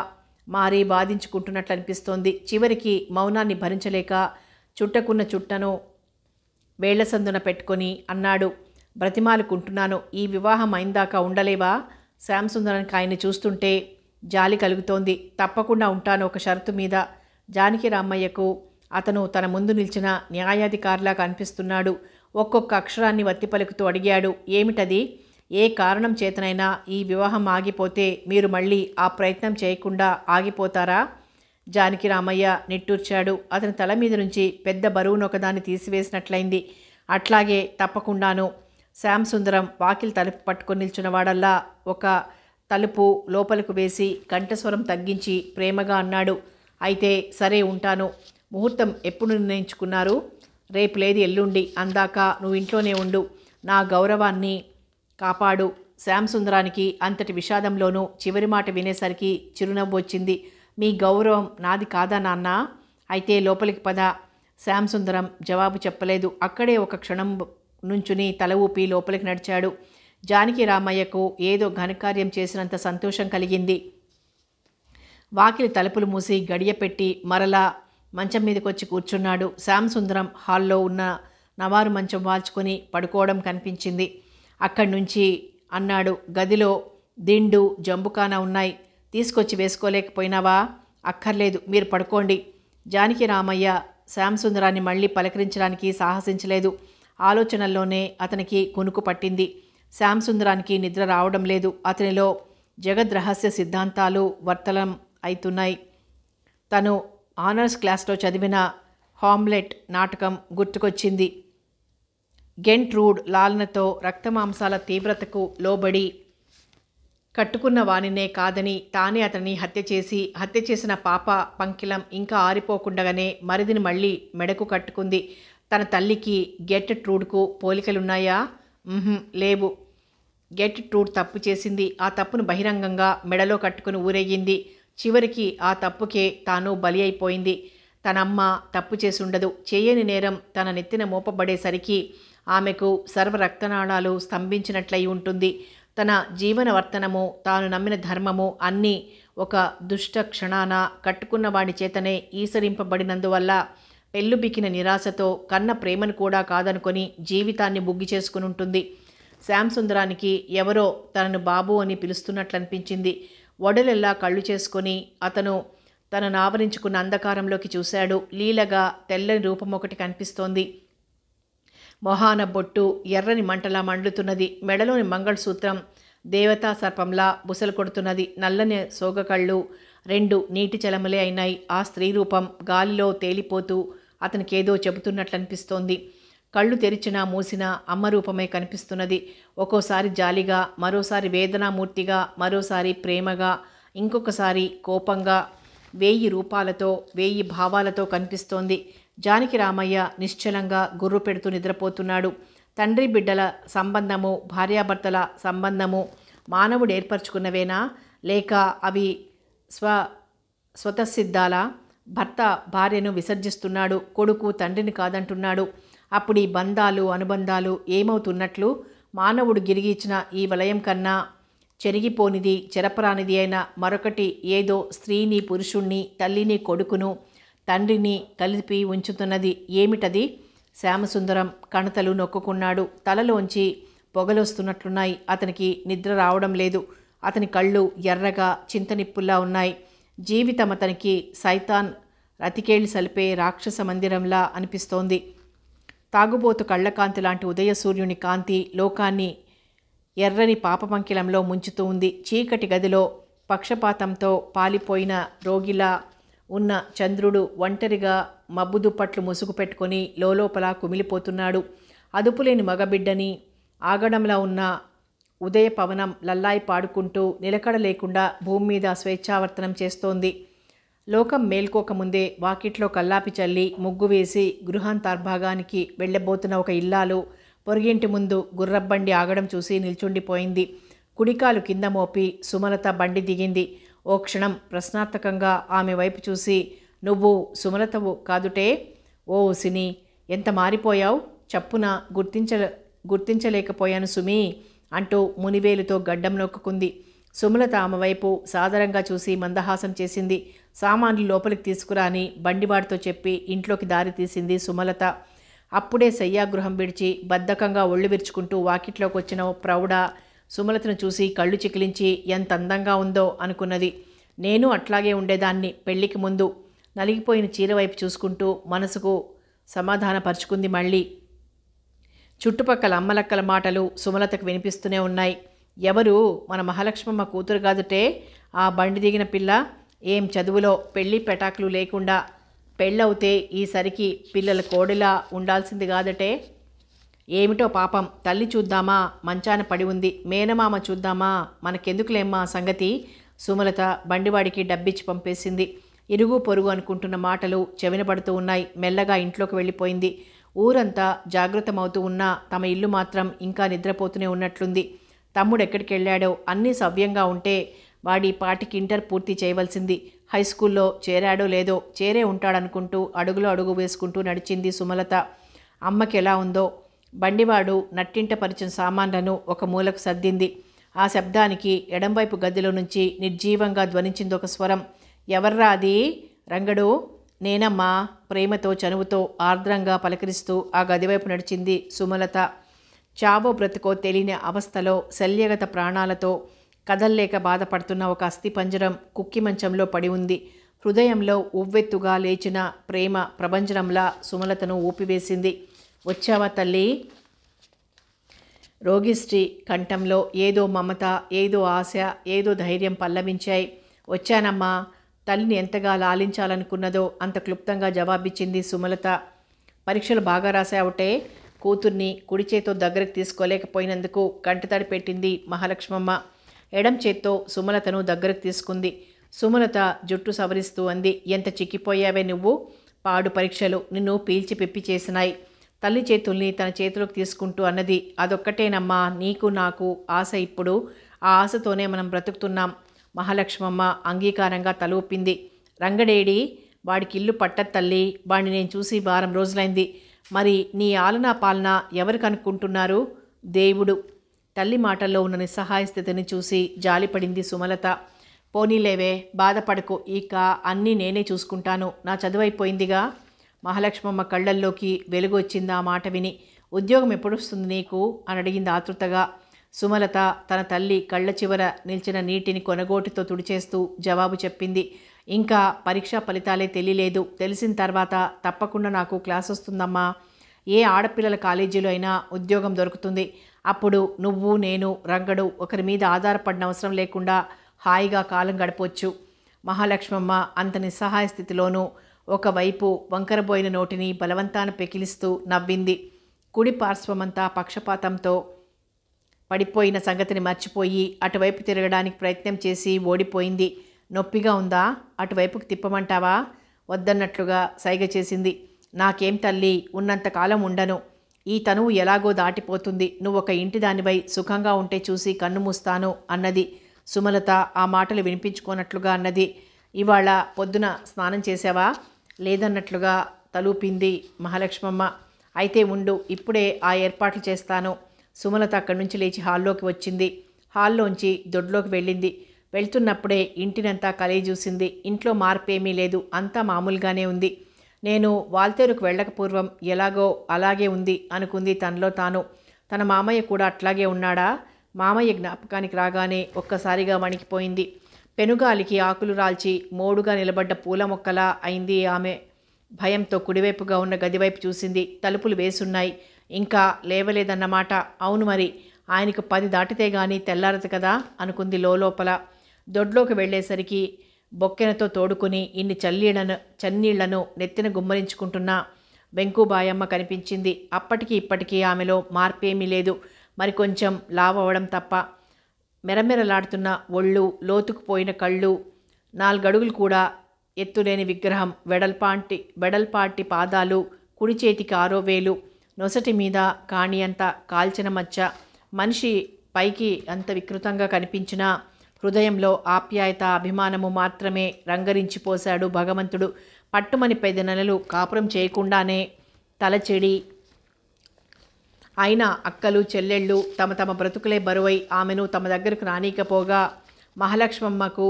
మారి బాధించుకుంటున్నట్లు అనిపిస్తోంది చివరికి మౌనాన్ని భరించలేక చుట్టకున్న చుట్టను వేళ్లసందున సందున పెట్టుకొని అన్నాడు బ్రతిమాలుకుంటున్నాను ఈ వివాహం అయిందాక ఉండలేవా శ్యామ్ సుందరానికి ఆయన్ని చూస్తుంటే జాలి కలుగుతోంది తప్పకుండా ఉంటాను ఒక షరతు మీద జానకి రామయ్యకు అతను తన ముందు నిలిచిన న్యాయాధికారిలా కనిపిస్తున్నాడు ఒక్కొక్క అక్షరాన్ని వత్తి పలుకుతూ అడిగాడు ఏమిటది ఏ కారణం చేతనైనా ఈ వివాహం ఆగిపోతే మీరు మళ్ళీ ఆ ప్రయత్నం చేయకుండా ఆగిపోతారా జానకి రామయ్య నిట్టూర్చాడు అతని తల మీద నుంచి పెద్ద బరువును ఒకదాన్ని తీసివేసినట్లయింది అట్లాగే తప్పకుండాను శ్యామ్ సుందరం వాకిలి తలుపు పట్టుకొని నిల్చున్నవాడల్లా ఒక తలుపు లోపలకు వేసి కంఠస్వరం తగ్గించి ప్రేమగా అన్నాడు అయితే సరే ఉంటాను ముహూర్తం ఎప్పుడు నిర్ణయించుకున్నారు రేపు లేదు ఎల్లుండి అందాక నువ్వు ఇంట్లోనే ఉండు నా గౌరవాన్ని కాపాడు శ్యామ్ సుందరానికి అంతటి విషాదంలోనూ చివరి మాట వినేసరికి చిరునవ్వు వచ్చింది మీ గౌరవం నాది కాదా నాన్న అయితే లోపలికి పద శ్యామ్ సుందరం జవాబు చెప్పలేదు అక్కడే ఒక క్షణం నుంచుని తల ఊపి లోపలికి నడిచాడు జానకి రామయ్యకు ఏదో ఘనకార్యం చేసినంత సంతోషం కలిగింది వాకిలి తలుపులు మూసి గడియపెట్టి మరలా మంచం మీదకొచ్చి కూర్చున్నాడు శ్యామ్ సుందరం హాల్లో ఉన్న నవారు మంచం వాల్చుకొని పడుకోవడం కనిపించింది అక్కడి నుంచి అన్నాడు గదిలో దిండు జంబుకాన ఉన్నాయి తీసుకొచ్చి వేసుకోలేకపోయినావా అక్కర్లేదు మీరు పడుకోండి జానకి రామయ్య శ్యామ్ సుందరాన్ని మళ్ళీ పలకరించడానికి సాహసించలేదు ఆలోచనల్లోనే అతనికి కునుకు పట్టింది శ్యాంసుందరానికి నిద్ర రావడం లేదు అతనిలో జగద్రహస్య సిద్ధాంతాలు వర్తలం అవుతున్నాయి తను ఆనర్స్ క్లాస్లో చదివిన హామ్లెట్ నాటకం గుర్తుకొచ్చింది గెంట్ రూడ్ లాలనతో రక్తమాంసాల తీవ్రతకు లోబడి కట్టుకున్న వానినే కాదని తానే అతన్ని హత్య చేసి హత్య చేసిన పాప పంకిలం ఇంకా ఆరిపోకుండగానే మరిదిని మళ్ళీ మెడకు కట్టుకుంది తన తల్లికి గెట్ ట్రూడ్కు పోలికలున్నాయా లేవు గెట్ టూర్ తప్పు చేసింది ఆ తప్పును బహిరంగంగా మెడలో కట్టుకుని ఊరేగింది చివరికి ఆ తప్పుకే తాను బలి అయిపోయింది తనమ్మ తప్పు చేసి ఉండదు చేయని నేరం తన నెత్తిన మోపబడేసరికి ఆమెకు సర్వ రక్తనాళాలు స్తంభించినట్లయి ఉంటుంది తన జీవన వర్తనము తాను నమ్మిన ధర్మము అన్నీ ఒక దుష్ట క్షణాన కట్టుకున్న వాడి చేతనే ఈసరింపబడినందువల్ల పెళ్ళుబికిన నిరాశతో కన్న ప్రేమను కూడా కాదనుకొని జీవితాన్ని బుగ్గి చేసుకుని ఉంటుంది శ్యాంసుందరానికి ఎవరో తనను బాబు అని పిలుస్తున్నట్లు అనిపించింది వడలెల్లా కళ్ళు చేసుకొని అతను తనను ఆవరించుకున్న అంధకారంలోకి చూశాడు లీలగా తెల్లని రూపం ఒకటి కనిపిస్తోంది మొహాన బొట్టు ఎర్రని మంటలా మండుతున్నది మెడలోని మంగళసూత్రం దేవతా సర్పంలా బుసలు కొడుతున్నది నల్లని సోగకళ్ళు రెండు నీటి చలములే అయినాయి ఆ స్త్రీ రూపం గాలిలో తేలిపోతూ ఏదో చెబుతున్నట్లు అనిపిస్తోంది కళ్ళు తెరిచినా మూసినా అమ్మ రూపమే కనిపిస్తున్నది ఒక్కోసారి జాలిగా మరోసారి వేదనామూర్తిగా మరోసారి ప్రేమగా ఇంకొకసారి కోపంగా వేయి రూపాలతో వేయి భావాలతో కనిపిస్తోంది జానికి రామయ్య నిశ్చలంగా గుర్రు పెడుతూ నిద్రపోతున్నాడు తండ్రి బిడ్డల సంబంధము భార్యాభర్తల సంబంధము మానవుడు ఏర్పరచుకున్నవేనా లేక అవి స్వ స్వతసిద్ధాలా భర్త భార్యను విసర్జిస్తున్నాడు కొడుకు తండ్రిని కాదంటున్నాడు అప్పుడు ఈ బంధాలు అనుబంధాలు ఏమవుతున్నట్లు మానవుడు గిరిగిచ్చిన ఈ వలయం కన్నా చెరిగిపోనిది చెరపరానిది అయిన మరొకటి ఏదో స్త్రీని పురుషుణ్ణి తల్లిని కొడుకును తండ్రిని కలిపి ఉంచుతున్నది ఏమిటది శ్యామసుందరం కణతలు నొక్కుకున్నాడు తలలోంచి పొగలొస్తున్నట్లున్నాయి అతనికి నిద్ర రావడం లేదు అతని కళ్ళు ఎర్రగా చింతనిప్పుల్లా ఉన్నాయి జీవితం అతనికి సైతాన్ రతికేళ్ళు సలిపే రాక్షస మందిరంలా అనిపిస్తోంది తాగుబోతు కళ్ళకాంతి లాంటి ఉదయ సూర్యుని కాంతి లోకాన్ని ఎర్రని పాపమంకిలంలో ముంచుతూ ఉంది చీకటి గదిలో పక్షపాతంతో పాలిపోయిన రోగిలా ఉన్న చంద్రుడు ఒంటరిగా మబ్బు దుప్పట్లు ముసుగు పెట్టుకొని లోపల కుమిలిపోతున్నాడు అదుపులేని మగబిడ్డని ఆగడంలా ఉన్న ఉదయ పవనం లల్లాయి పాడుకుంటూ నిలకడ లేకుండా భూమి మీద స్వేచ్ఛావర్తనం చేస్తోంది లోకం మేల్కోకముందే వాకిట్లో కల్లాపి చల్లి ముగ్గు వేసి గృహాంతర్భాగానికి వెళ్ళబోతున్న ఒక ఇల్లాలు పొరిగింటి ముందు గుర్రబ్బండి ఆగడం చూసి నిల్చుండిపోయింది కుడికాలు కింద మోపి సుమలత బండి దిగింది ఓ క్షణం ప్రశ్నార్థకంగా ఆమె వైపు చూసి నువ్వు సుమలతవు కాదుటే ఓ సిని ఎంత మారిపోయావు చప్పున గుర్తించ గుర్తించలేకపోయాను సుమీ అంటూ మునివేలుతో గడ్డం నొక్కుంది సుమలత ఆమె వైపు సాదరంగా చూసి మందహాసం చేసింది సామాన్లు లోపలికి తీసుకురాని బండివాడితో చెప్పి ఇంట్లోకి దారి తీసింది సుమలత అప్పుడే శయ్యాగృహం విడిచి బద్ధకంగా ఒళ్ళు విరుచుకుంటూ వాకిట్లోకి వచ్చిన ప్రౌఢ సుమలతను చూసి కళ్ళు చికిలించి ఎంత అందంగా ఉందో అనుకున్నది నేను అట్లాగే ఉండేదాన్ని పెళ్లికి ముందు నలిగిపోయిన చీర వైపు చూసుకుంటూ మనసుకు సమాధానపరుచుకుంది మళ్ళీ చుట్టుపక్కల అమ్మలక్కల మాటలు సుమలతకు వినిపిస్తూనే ఉన్నాయి ఎవరు మన మహాలక్ష్మమ్మ కూతురు కాదుటే ఆ బండి దిగిన పిల్ల ఏం చదువులో పెళ్ళి పెటాకులు లేకుండా పెళ్ళవుతే ఈసరికి పిల్లల కోడిలా ఉండాల్సింది కాదటే ఏమిటో పాపం తల్లి చూద్దామా మంచాన పడి ఉంది మేనమామ చూద్దామా మనకెందుకులేమ్మా సంగతి సుమలత బండివాడికి డబ్బిచ్చి పంపేసింది ఇరుగు పొరుగు అనుకుంటున్న మాటలు చెవినబడుతూ ఉన్నాయి మెల్లగా ఇంట్లోకి వెళ్ళిపోయింది ఊరంతా జాగ్రత్తమవుతూ ఉన్నా తమ ఇల్లు మాత్రం ఇంకా నిద్రపోతూనే ఉన్నట్లుంది తమ్ముడు ఎక్కడికి వెళ్ళాడో అన్నీ సవ్యంగా ఉంటే వాడి పాటికి ఇంటర్ పూర్తి చేయవలసింది హై స్కూల్లో చేరాడో లేదో చేరే ఉంటాడనుకుంటూ అడుగులో అడుగు వేసుకుంటూ నడిచింది సుమలత అమ్మకి ఎలా ఉందో బండివాడు నట్టింట పరిచిన సామాన్లను ఒక మూలకు సర్దింది ఆ శబ్దానికి ఎడంవైపు గదిలో నుంచి నిర్జీవంగా ధ్వనించింది ఒక స్వరం ఎవర్రా అది రంగడు నేనమ్మా ప్రేమతో చనువుతో ఆర్ద్రంగా పలకరిస్తూ ఆ గదివైపు నడిచింది సుమలత చావో బ్రతుకో తెలియని అవస్థలో శల్యగత ప్రాణాలతో కదల్లేక బాధపడుతున్న ఒక అస్థిపంజరం కుక్కి మంచంలో పడి ఉంది హృదయంలో ఉవ్వెత్తుగా లేచిన ప్రేమ ప్రభంజనంలా సుమలతను ఊపివేసింది వచ్చావా తల్లి రోగిశ్రీ కంఠంలో ఏదో మమత ఏదో ఆశ ఏదో ధైర్యం పల్లవించాయి వచ్చానమ్మా తల్లిని ఎంతగా లాలించాలనుకున్నదో అంత క్లుప్తంగా జవాబిచ్చింది సుమలత పరీక్షలు బాగా రాసావుటే కూతుర్ని కుడి చేతో దగ్గరకు తీసుకోలేకపోయినందుకు కంటతడి పెట్టింది మహాలక్ష్మమ్మ ఎడం చేత్తో సుమలతను దగ్గరకు తీసుకుంది సుమలత జుట్టు సవరిస్తూ అంది ఎంత చిక్కిపోయావే నువ్వు పాడు పరీక్షలు నిన్ను పీల్చి పిప్పి చేసినాయి తల్లి చేతుల్ని తన చేతిలోకి తీసుకుంటూ అన్నది అదొక్కటేనమ్మా నీకు నాకు ఆశ ఇప్పుడు ఆ ఆశతోనే మనం బ్రతుకుతున్నాం మహాలక్ష్మమ్మ అంగీకారంగా తలొప్పింది రంగడేడి వాడికి ఇల్లు పట్టదు తల్లి వాడిని నేను చూసి వారం రోజులైంది మరి నీ ఆలనా పాలన ఎవరు కనుక్కుంటున్నారు దేవుడు తల్లి మాటల్లో ఉన్న నిస్సహాయ స్థితిని చూసి జాలిపడింది సుమలత పోనీలేవే బాధపడకు ఇక అన్నీ నేనే చూసుకుంటాను నా చదువైపోయిందిగా మహాలక్ష్మమ్మ కళ్ళల్లోకి వెలుగు వచ్చింది ఆ మాట విని ఉద్యోగం ఎప్పుడొస్తుంది నీకు అని అడిగింది ఆతృతగా సుమలత తన తల్లి కళ్ళ చివర నిలిచిన నీటిని కొనగోటితో తుడిచేస్తూ జవాబు చెప్పింది ఇంకా పరీక్షా ఫలితాలే తెలియలేదు తెలిసిన తర్వాత తప్పకుండా నాకు క్లాస్ వస్తుందమ్మా ఏ ఆడపిల్లల కాలేజీలో అయినా ఉద్యోగం దొరుకుతుంది అప్పుడు నువ్వు నేను రంగడు ఒకరి మీద ఆధారపడిన అవసరం లేకుండా హాయిగా కాలం గడపవచ్చు మహాలక్ష్మమ్మ అంత నిస్సహాయ స్థితిలోనూ ఒకవైపు వంకరబోయిన నోటిని బలవంతాన పెకిలిస్తూ నవ్వింది కుడి పార్శ్వమంతా పక్షపాతంతో పడిపోయిన సంగతిని మర్చిపోయి అటువైపు తిరగడానికి ప్రయత్నం చేసి ఓడిపోయింది నొప్పిగా ఉందా అటువైపుకు తిప్పమంటావా వద్దన్నట్లుగా సైగ చేసింది నాకేం తల్లి ఉన్నంతకాలం ఉండను ఈ తనువు ఎలాగో దాటిపోతుంది నువ్వు ఒక ఇంటి దానిపై సుఖంగా ఉంటే చూసి కన్ను మూస్తాను అన్నది సుమలత ఆ మాటలు వినిపించుకోనట్లుగా అన్నది ఇవాళ పొద్దున స్నానం చేసావా లేదన్నట్లుగా తలూపింది మహాలక్ష్మమ్మ అయితే ఉండు ఇప్పుడే ఆ ఏర్పాట్లు చేస్తాను సుమలత అక్కడి నుంచి లేచి హాల్లోకి వచ్చింది హాల్లోంచి దొడ్లోకి వెళ్ళింది వెళ్తున్నప్పుడే ఇంటినంతా కలిగి చూసింది ఇంట్లో మార్పేమీ లేదు అంతా మామూలుగానే ఉంది నేను వాల్తేరుకు వెళ్ళక పూర్వం ఎలాగో అలాగే ఉంది అనుకుంది తనలో తాను తన మామయ్య కూడా అట్లాగే ఉన్నాడా మామయ్య జ్ఞాపకానికి రాగానే ఒక్కసారిగా వణికిపోయింది పెనుగాలికి ఆకులు రాల్చి మోడుగా నిలబడ్డ పూల మొక్కలా అయింది ఆమె భయంతో కుడివైపుగా ఉన్న గదివైపు చూసింది తలుపులు వేసున్నాయి ఇంకా లేవలేదన్నమాట అవును మరి ఆయనకు పది దాటితే గాని తెల్లారదు కదా అనుకుంది లోపల దొడ్లోకి వెళ్ళేసరికి బొక్కెనతో తోడుకుని ఇన్ని చల్లీళ్లను చన్నీళ్లను నెత్తిన గుమ్మరించుకుంటున్న వెంకుబాయమ్మ కనిపించింది అప్పటికి ఇప్పటికీ ఆమెలో మార్పేమీ లేదు మరి కొంచెం లావవడం తప్ప మెరమెరలాడుతున్న ఒళ్ళు లోతుకుపోయిన కళ్ళు నాలుగడుగులు కూడా ఎత్తులేని విగ్రహం వెడల్పాంటి వెడల్పాటి పాదాలు కుడి చేతికి ఆరోవేలు నొసటి మీద కాణి అంత కాల్చిన మచ్చ మనిషి పైకి అంత వికృతంగా కనిపించినా హృదయంలో ఆప్యాయత అభిమానము మాత్రమే రంగరించిపోశాడు భగవంతుడు పట్టుమని పది నెలలు కాపురం చేయకుండానే తలచెడి అయినా అక్కలు చెల్లెళ్ళు తమ తమ బ్రతుకులే బరువై ఆమెను తమ దగ్గరకు రానీకపోగా మహాలక్ష్మమ్మకు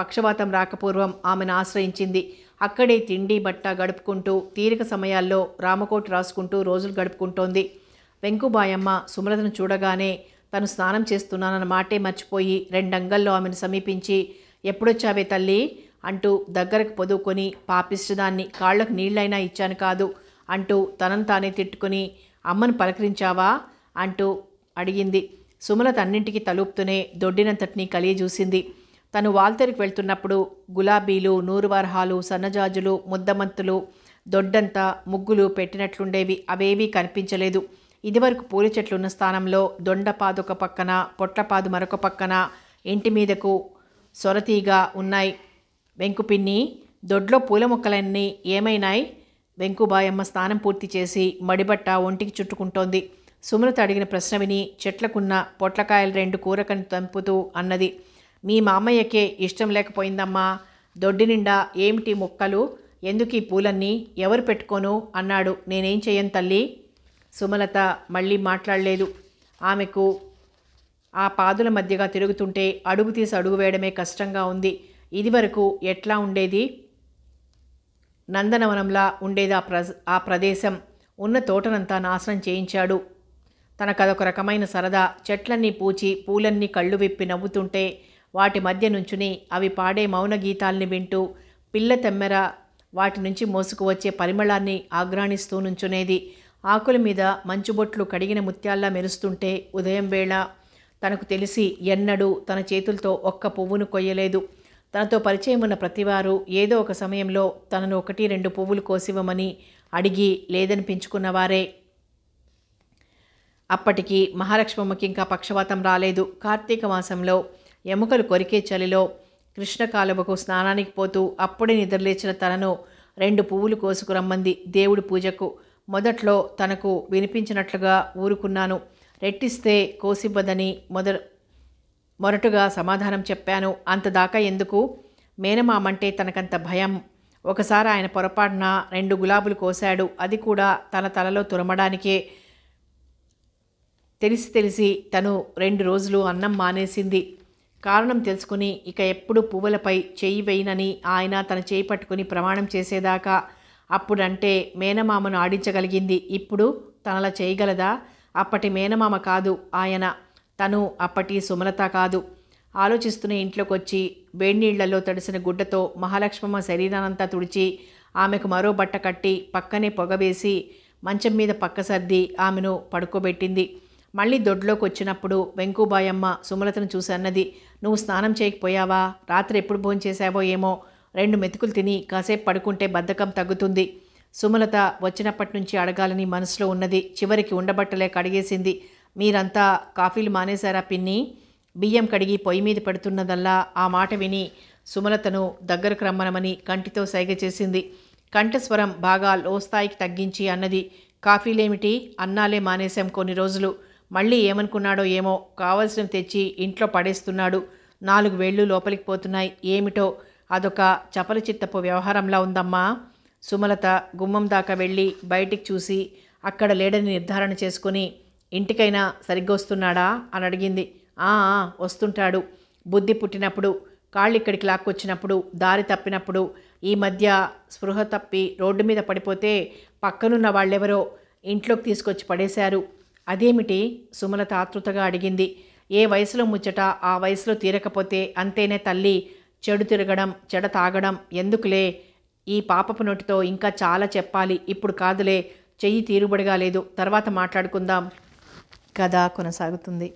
పక్షపాతం రాకపూర్వం ఆమెను ఆశ్రయించింది అక్కడే తిండి బట్ట గడుపుకుంటూ తీరిక సమయాల్లో రామకోటి రాసుకుంటూ రోజులు గడుపుకుంటోంది వెంకుబాయమ్మ సుమలతను చూడగానే తను స్నానం చేస్తున్నానన్న మాటే మర్చిపోయి రెండంగల్లో ఆమెను సమీపించి ఎప్పుడొచ్చావే తల్లి అంటూ దగ్గరకు పొదువుకొని పాపిష్టదాన్ని కాళ్లకు నీళ్లైనా ఇచ్చాను కాదు అంటూ తనను తానే తిట్టుకుని అమ్మను పలకరించావా అంటూ అడిగింది సుమలత అన్నింటికి తలుపుతూనే దొడ్డినంతటినీ కలిగి చూసింది తను వాల్తెరికి వెళ్తున్నప్పుడు గులాబీలు నూరువర్హాలు సన్నజాజులు ముద్దమంతులు దొడ్డంత ముగ్గులు పెట్టినట్లుండేవి అవేవీ కనిపించలేదు ఇదివరకు పూల చెట్లున్న స్థానంలో దొండపాదొక పక్కన పొట్లపాదు మరొక పక్కన ఇంటి మీదకు సొరతీగా ఉన్నాయి వెంకుపిన్ని దొడ్లో పూల మొక్కలన్నీ ఏమైనాయి వెంకుబాయమ్మ స్నానం పూర్తి చేసి మడిబట్ట ఒంటికి చుట్టుకుంటోంది సుమృత అడిగిన ప్రశ్న విని చెట్లకున్న పొట్లకాయలు రెండు కూరకని తంపుతూ అన్నది మీ మామయ్యకే ఇష్టం లేకపోయిందమ్మా దొడ్డి నిండా ఏమిటి మొక్కలు ఎందుకు ఈ పూలన్నీ ఎవరు పెట్టుకోను అన్నాడు నేనేం చేయను తల్లి సుమలత మళ్ళీ మాట్లాడలేదు ఆమెకు ఆ పాదుల మధ్యగా తిరుగుతుంటే అడుగు తీసి అడుగు వేయడమే కష్టంగా ఉంది ఇదివరకు ఎట్లా ఉండేది నందనవనంలా ఉండేది ఆ ప్ర ఆ ప్రదేశం ఉన్న తోటనంతా నాశనం చేయించాడు తనకదొక రకమైన సరదా చెట్లన్నీ పూచి పూలన్నీ కళ్ళు విప్పి నవ్వుతుంటే వాటి మధ్య నుంచుని అవి పాడే మౌన గీతాల్ని వింటూ పిల్ల తెమ్మెర వాటి నుంచి మోసుకు వచ్చే పరిమళాన్ని ఆగ్రాణిస్తూ నుంచునేది ఆకుల మీద మంచుబొట్లు కడిగిన ముత్యాల్లా మెరుస్తుంటే ఉదయం వేళ తనకు తెలిసి ఎన్నడూ తన చేతులతో ఒక్క పువ్వును కొయ్యలేదు తనతో పరిచయం ఉన్న ప్రతివారు ఏదో ఒక సమయంలో తనను ఒకటి రెండు పువ్వులు కోసివ్వమని అడిగి లేదనిపించుకున్నవారే అప్పటికి మహాలక్ష్మమ్మకి ఇంకా పక్షవాతం రాలేదు కార్తీక మాసంలో ఎముకలు కొరికే చలిలో కృష్ణకాలువకు స్నానానికి పోతూ అప్పుడే నిద్రలేచిన తనను రెండు పువ్వులు కోసుకురమ్మంది దేవుడి పూజకు మొదట్లో తనకు వినిపించినట్లుగా ఊరుకున్నాను రెట్టిస్తే కోసివ్వదని మొద మొరటుగా సమాధానం చెప్పాను అంతదాకా ఎందుకు మేనమామంటే తనకంత భయం ఒకసారి ఆయన పొరపాటున రెండు గులాబులు కోశాడు అది కూడా తన తలలో తురమడానికే తెలిసి తెలిసి తను రెండు రోజులు అన్నం మానేసింది కారణం తెలుసుకుని ఇక ఎప్పుడు పువ్వులపై చేయి వేయనని ఆయన తన చేయి పట్టుకుని ప్రమాణం చేసేదాకా అప్పుడంటే మేనమామను ఆడించగలిగింది ఇప్పుడు తనలా చేయగలదా అప్పటి మేనమామ కాదు ఆయన తను అప్పటి సుమలత కాదు ఆలోచిస్తున్న ఇంట్లోకి వచ్చి వేణీళ్లలో తడిసిన గుడ్డతో మహాలక్ష్మమ్మ శరీరానంతా తుడిచి ఆమెకు మరో బట్ట కట్టి పక్కనే పొగవేసి మంచం మీద పక్క సర్ది ఆమెను పడుకోబెట్టింది మళ్ళీ దొడ్లోకి వచ్చినప్పుడు వెంకుబాయమ్మ సుమలతను చూసి అన్నది నువ్వు స్నానం చేయకపోయావా రాత్రి ఎప్పుడు భోంచేశావో ఏమో రెండు మెతుకులు తిని కాసేపు పడుకుంటే బద్ధకం తగ్గుతుంది సుమలత వచ్చినప్పటి నుంచి అడగాలని మనసులో ఉన్నది చివరికి ఉండబట్టలేక అడిగేసింది మీరంతా కాఫీలు మానేశారా పిన్ని బియ్యం కడిగి పొయ్యి మీద పెడుతున్నదల్లా ఆ మాట విని సుమలతను దగ్గరకు రమ్మనమని కంటితో సైగ చేసింది కంఠస్వరం బాగా లోస్థాయికి తగ్గించి అన్నది కాఫీలేమిటి అన్నాలే మానేశాం కొన్ని రోజులు మళ్ళీ ఏమనుకున్నాడో ఏమో కావలసిన తెచ్చి ఇంట్లో పడేస్తున్నాడు నాలుగు వేళ్ళు లోపలికి పోతున్నాయి ఏమిటో అదొక చపల చిత్తపు వ్యవహారంలా ఉందమ్మా సుమలత గుమ్మం దాకా వెళ్ళి బయటికి చూసి అక్కడ లేడని నిర్ధారణ చేసుకుని ఇంటికైనా సరిగ్గా వస్తున్నాడా అని అడిగింది ఆ వస్తుంటాడు బుద్ధి పుట్టినప్పుడు కాళ్ళు ఇక్కడికి లాక్కొచ్చినప్పుడు దారి తప్పినప్పుడు ఈ మధ్య స్పృహ తప్పి రోడ్డు మీద పడిపోతే పక్కనున్న వాళ్ళెవరో ఇంట్లోకి తీసుకొచ్చి పడేశారు అదేమిటి సుమలత ఆతృతగా అడిగింది ఏ వయసులో ముచ్చట ఆ వయసులో తీరకపోతే అంతేనే తల్లి చెడు తిరగడం చెడ తాగడం ఎందుకులే ఈ పాపపు నోటితో ఇంకా చాలా చెప్పాలి ఇప్పుడు కాదులే చెయ్యి తీరుబడిగా లేదు తర్వాత మాట్లాడుకుందాం కథ కొనసాగుతుంది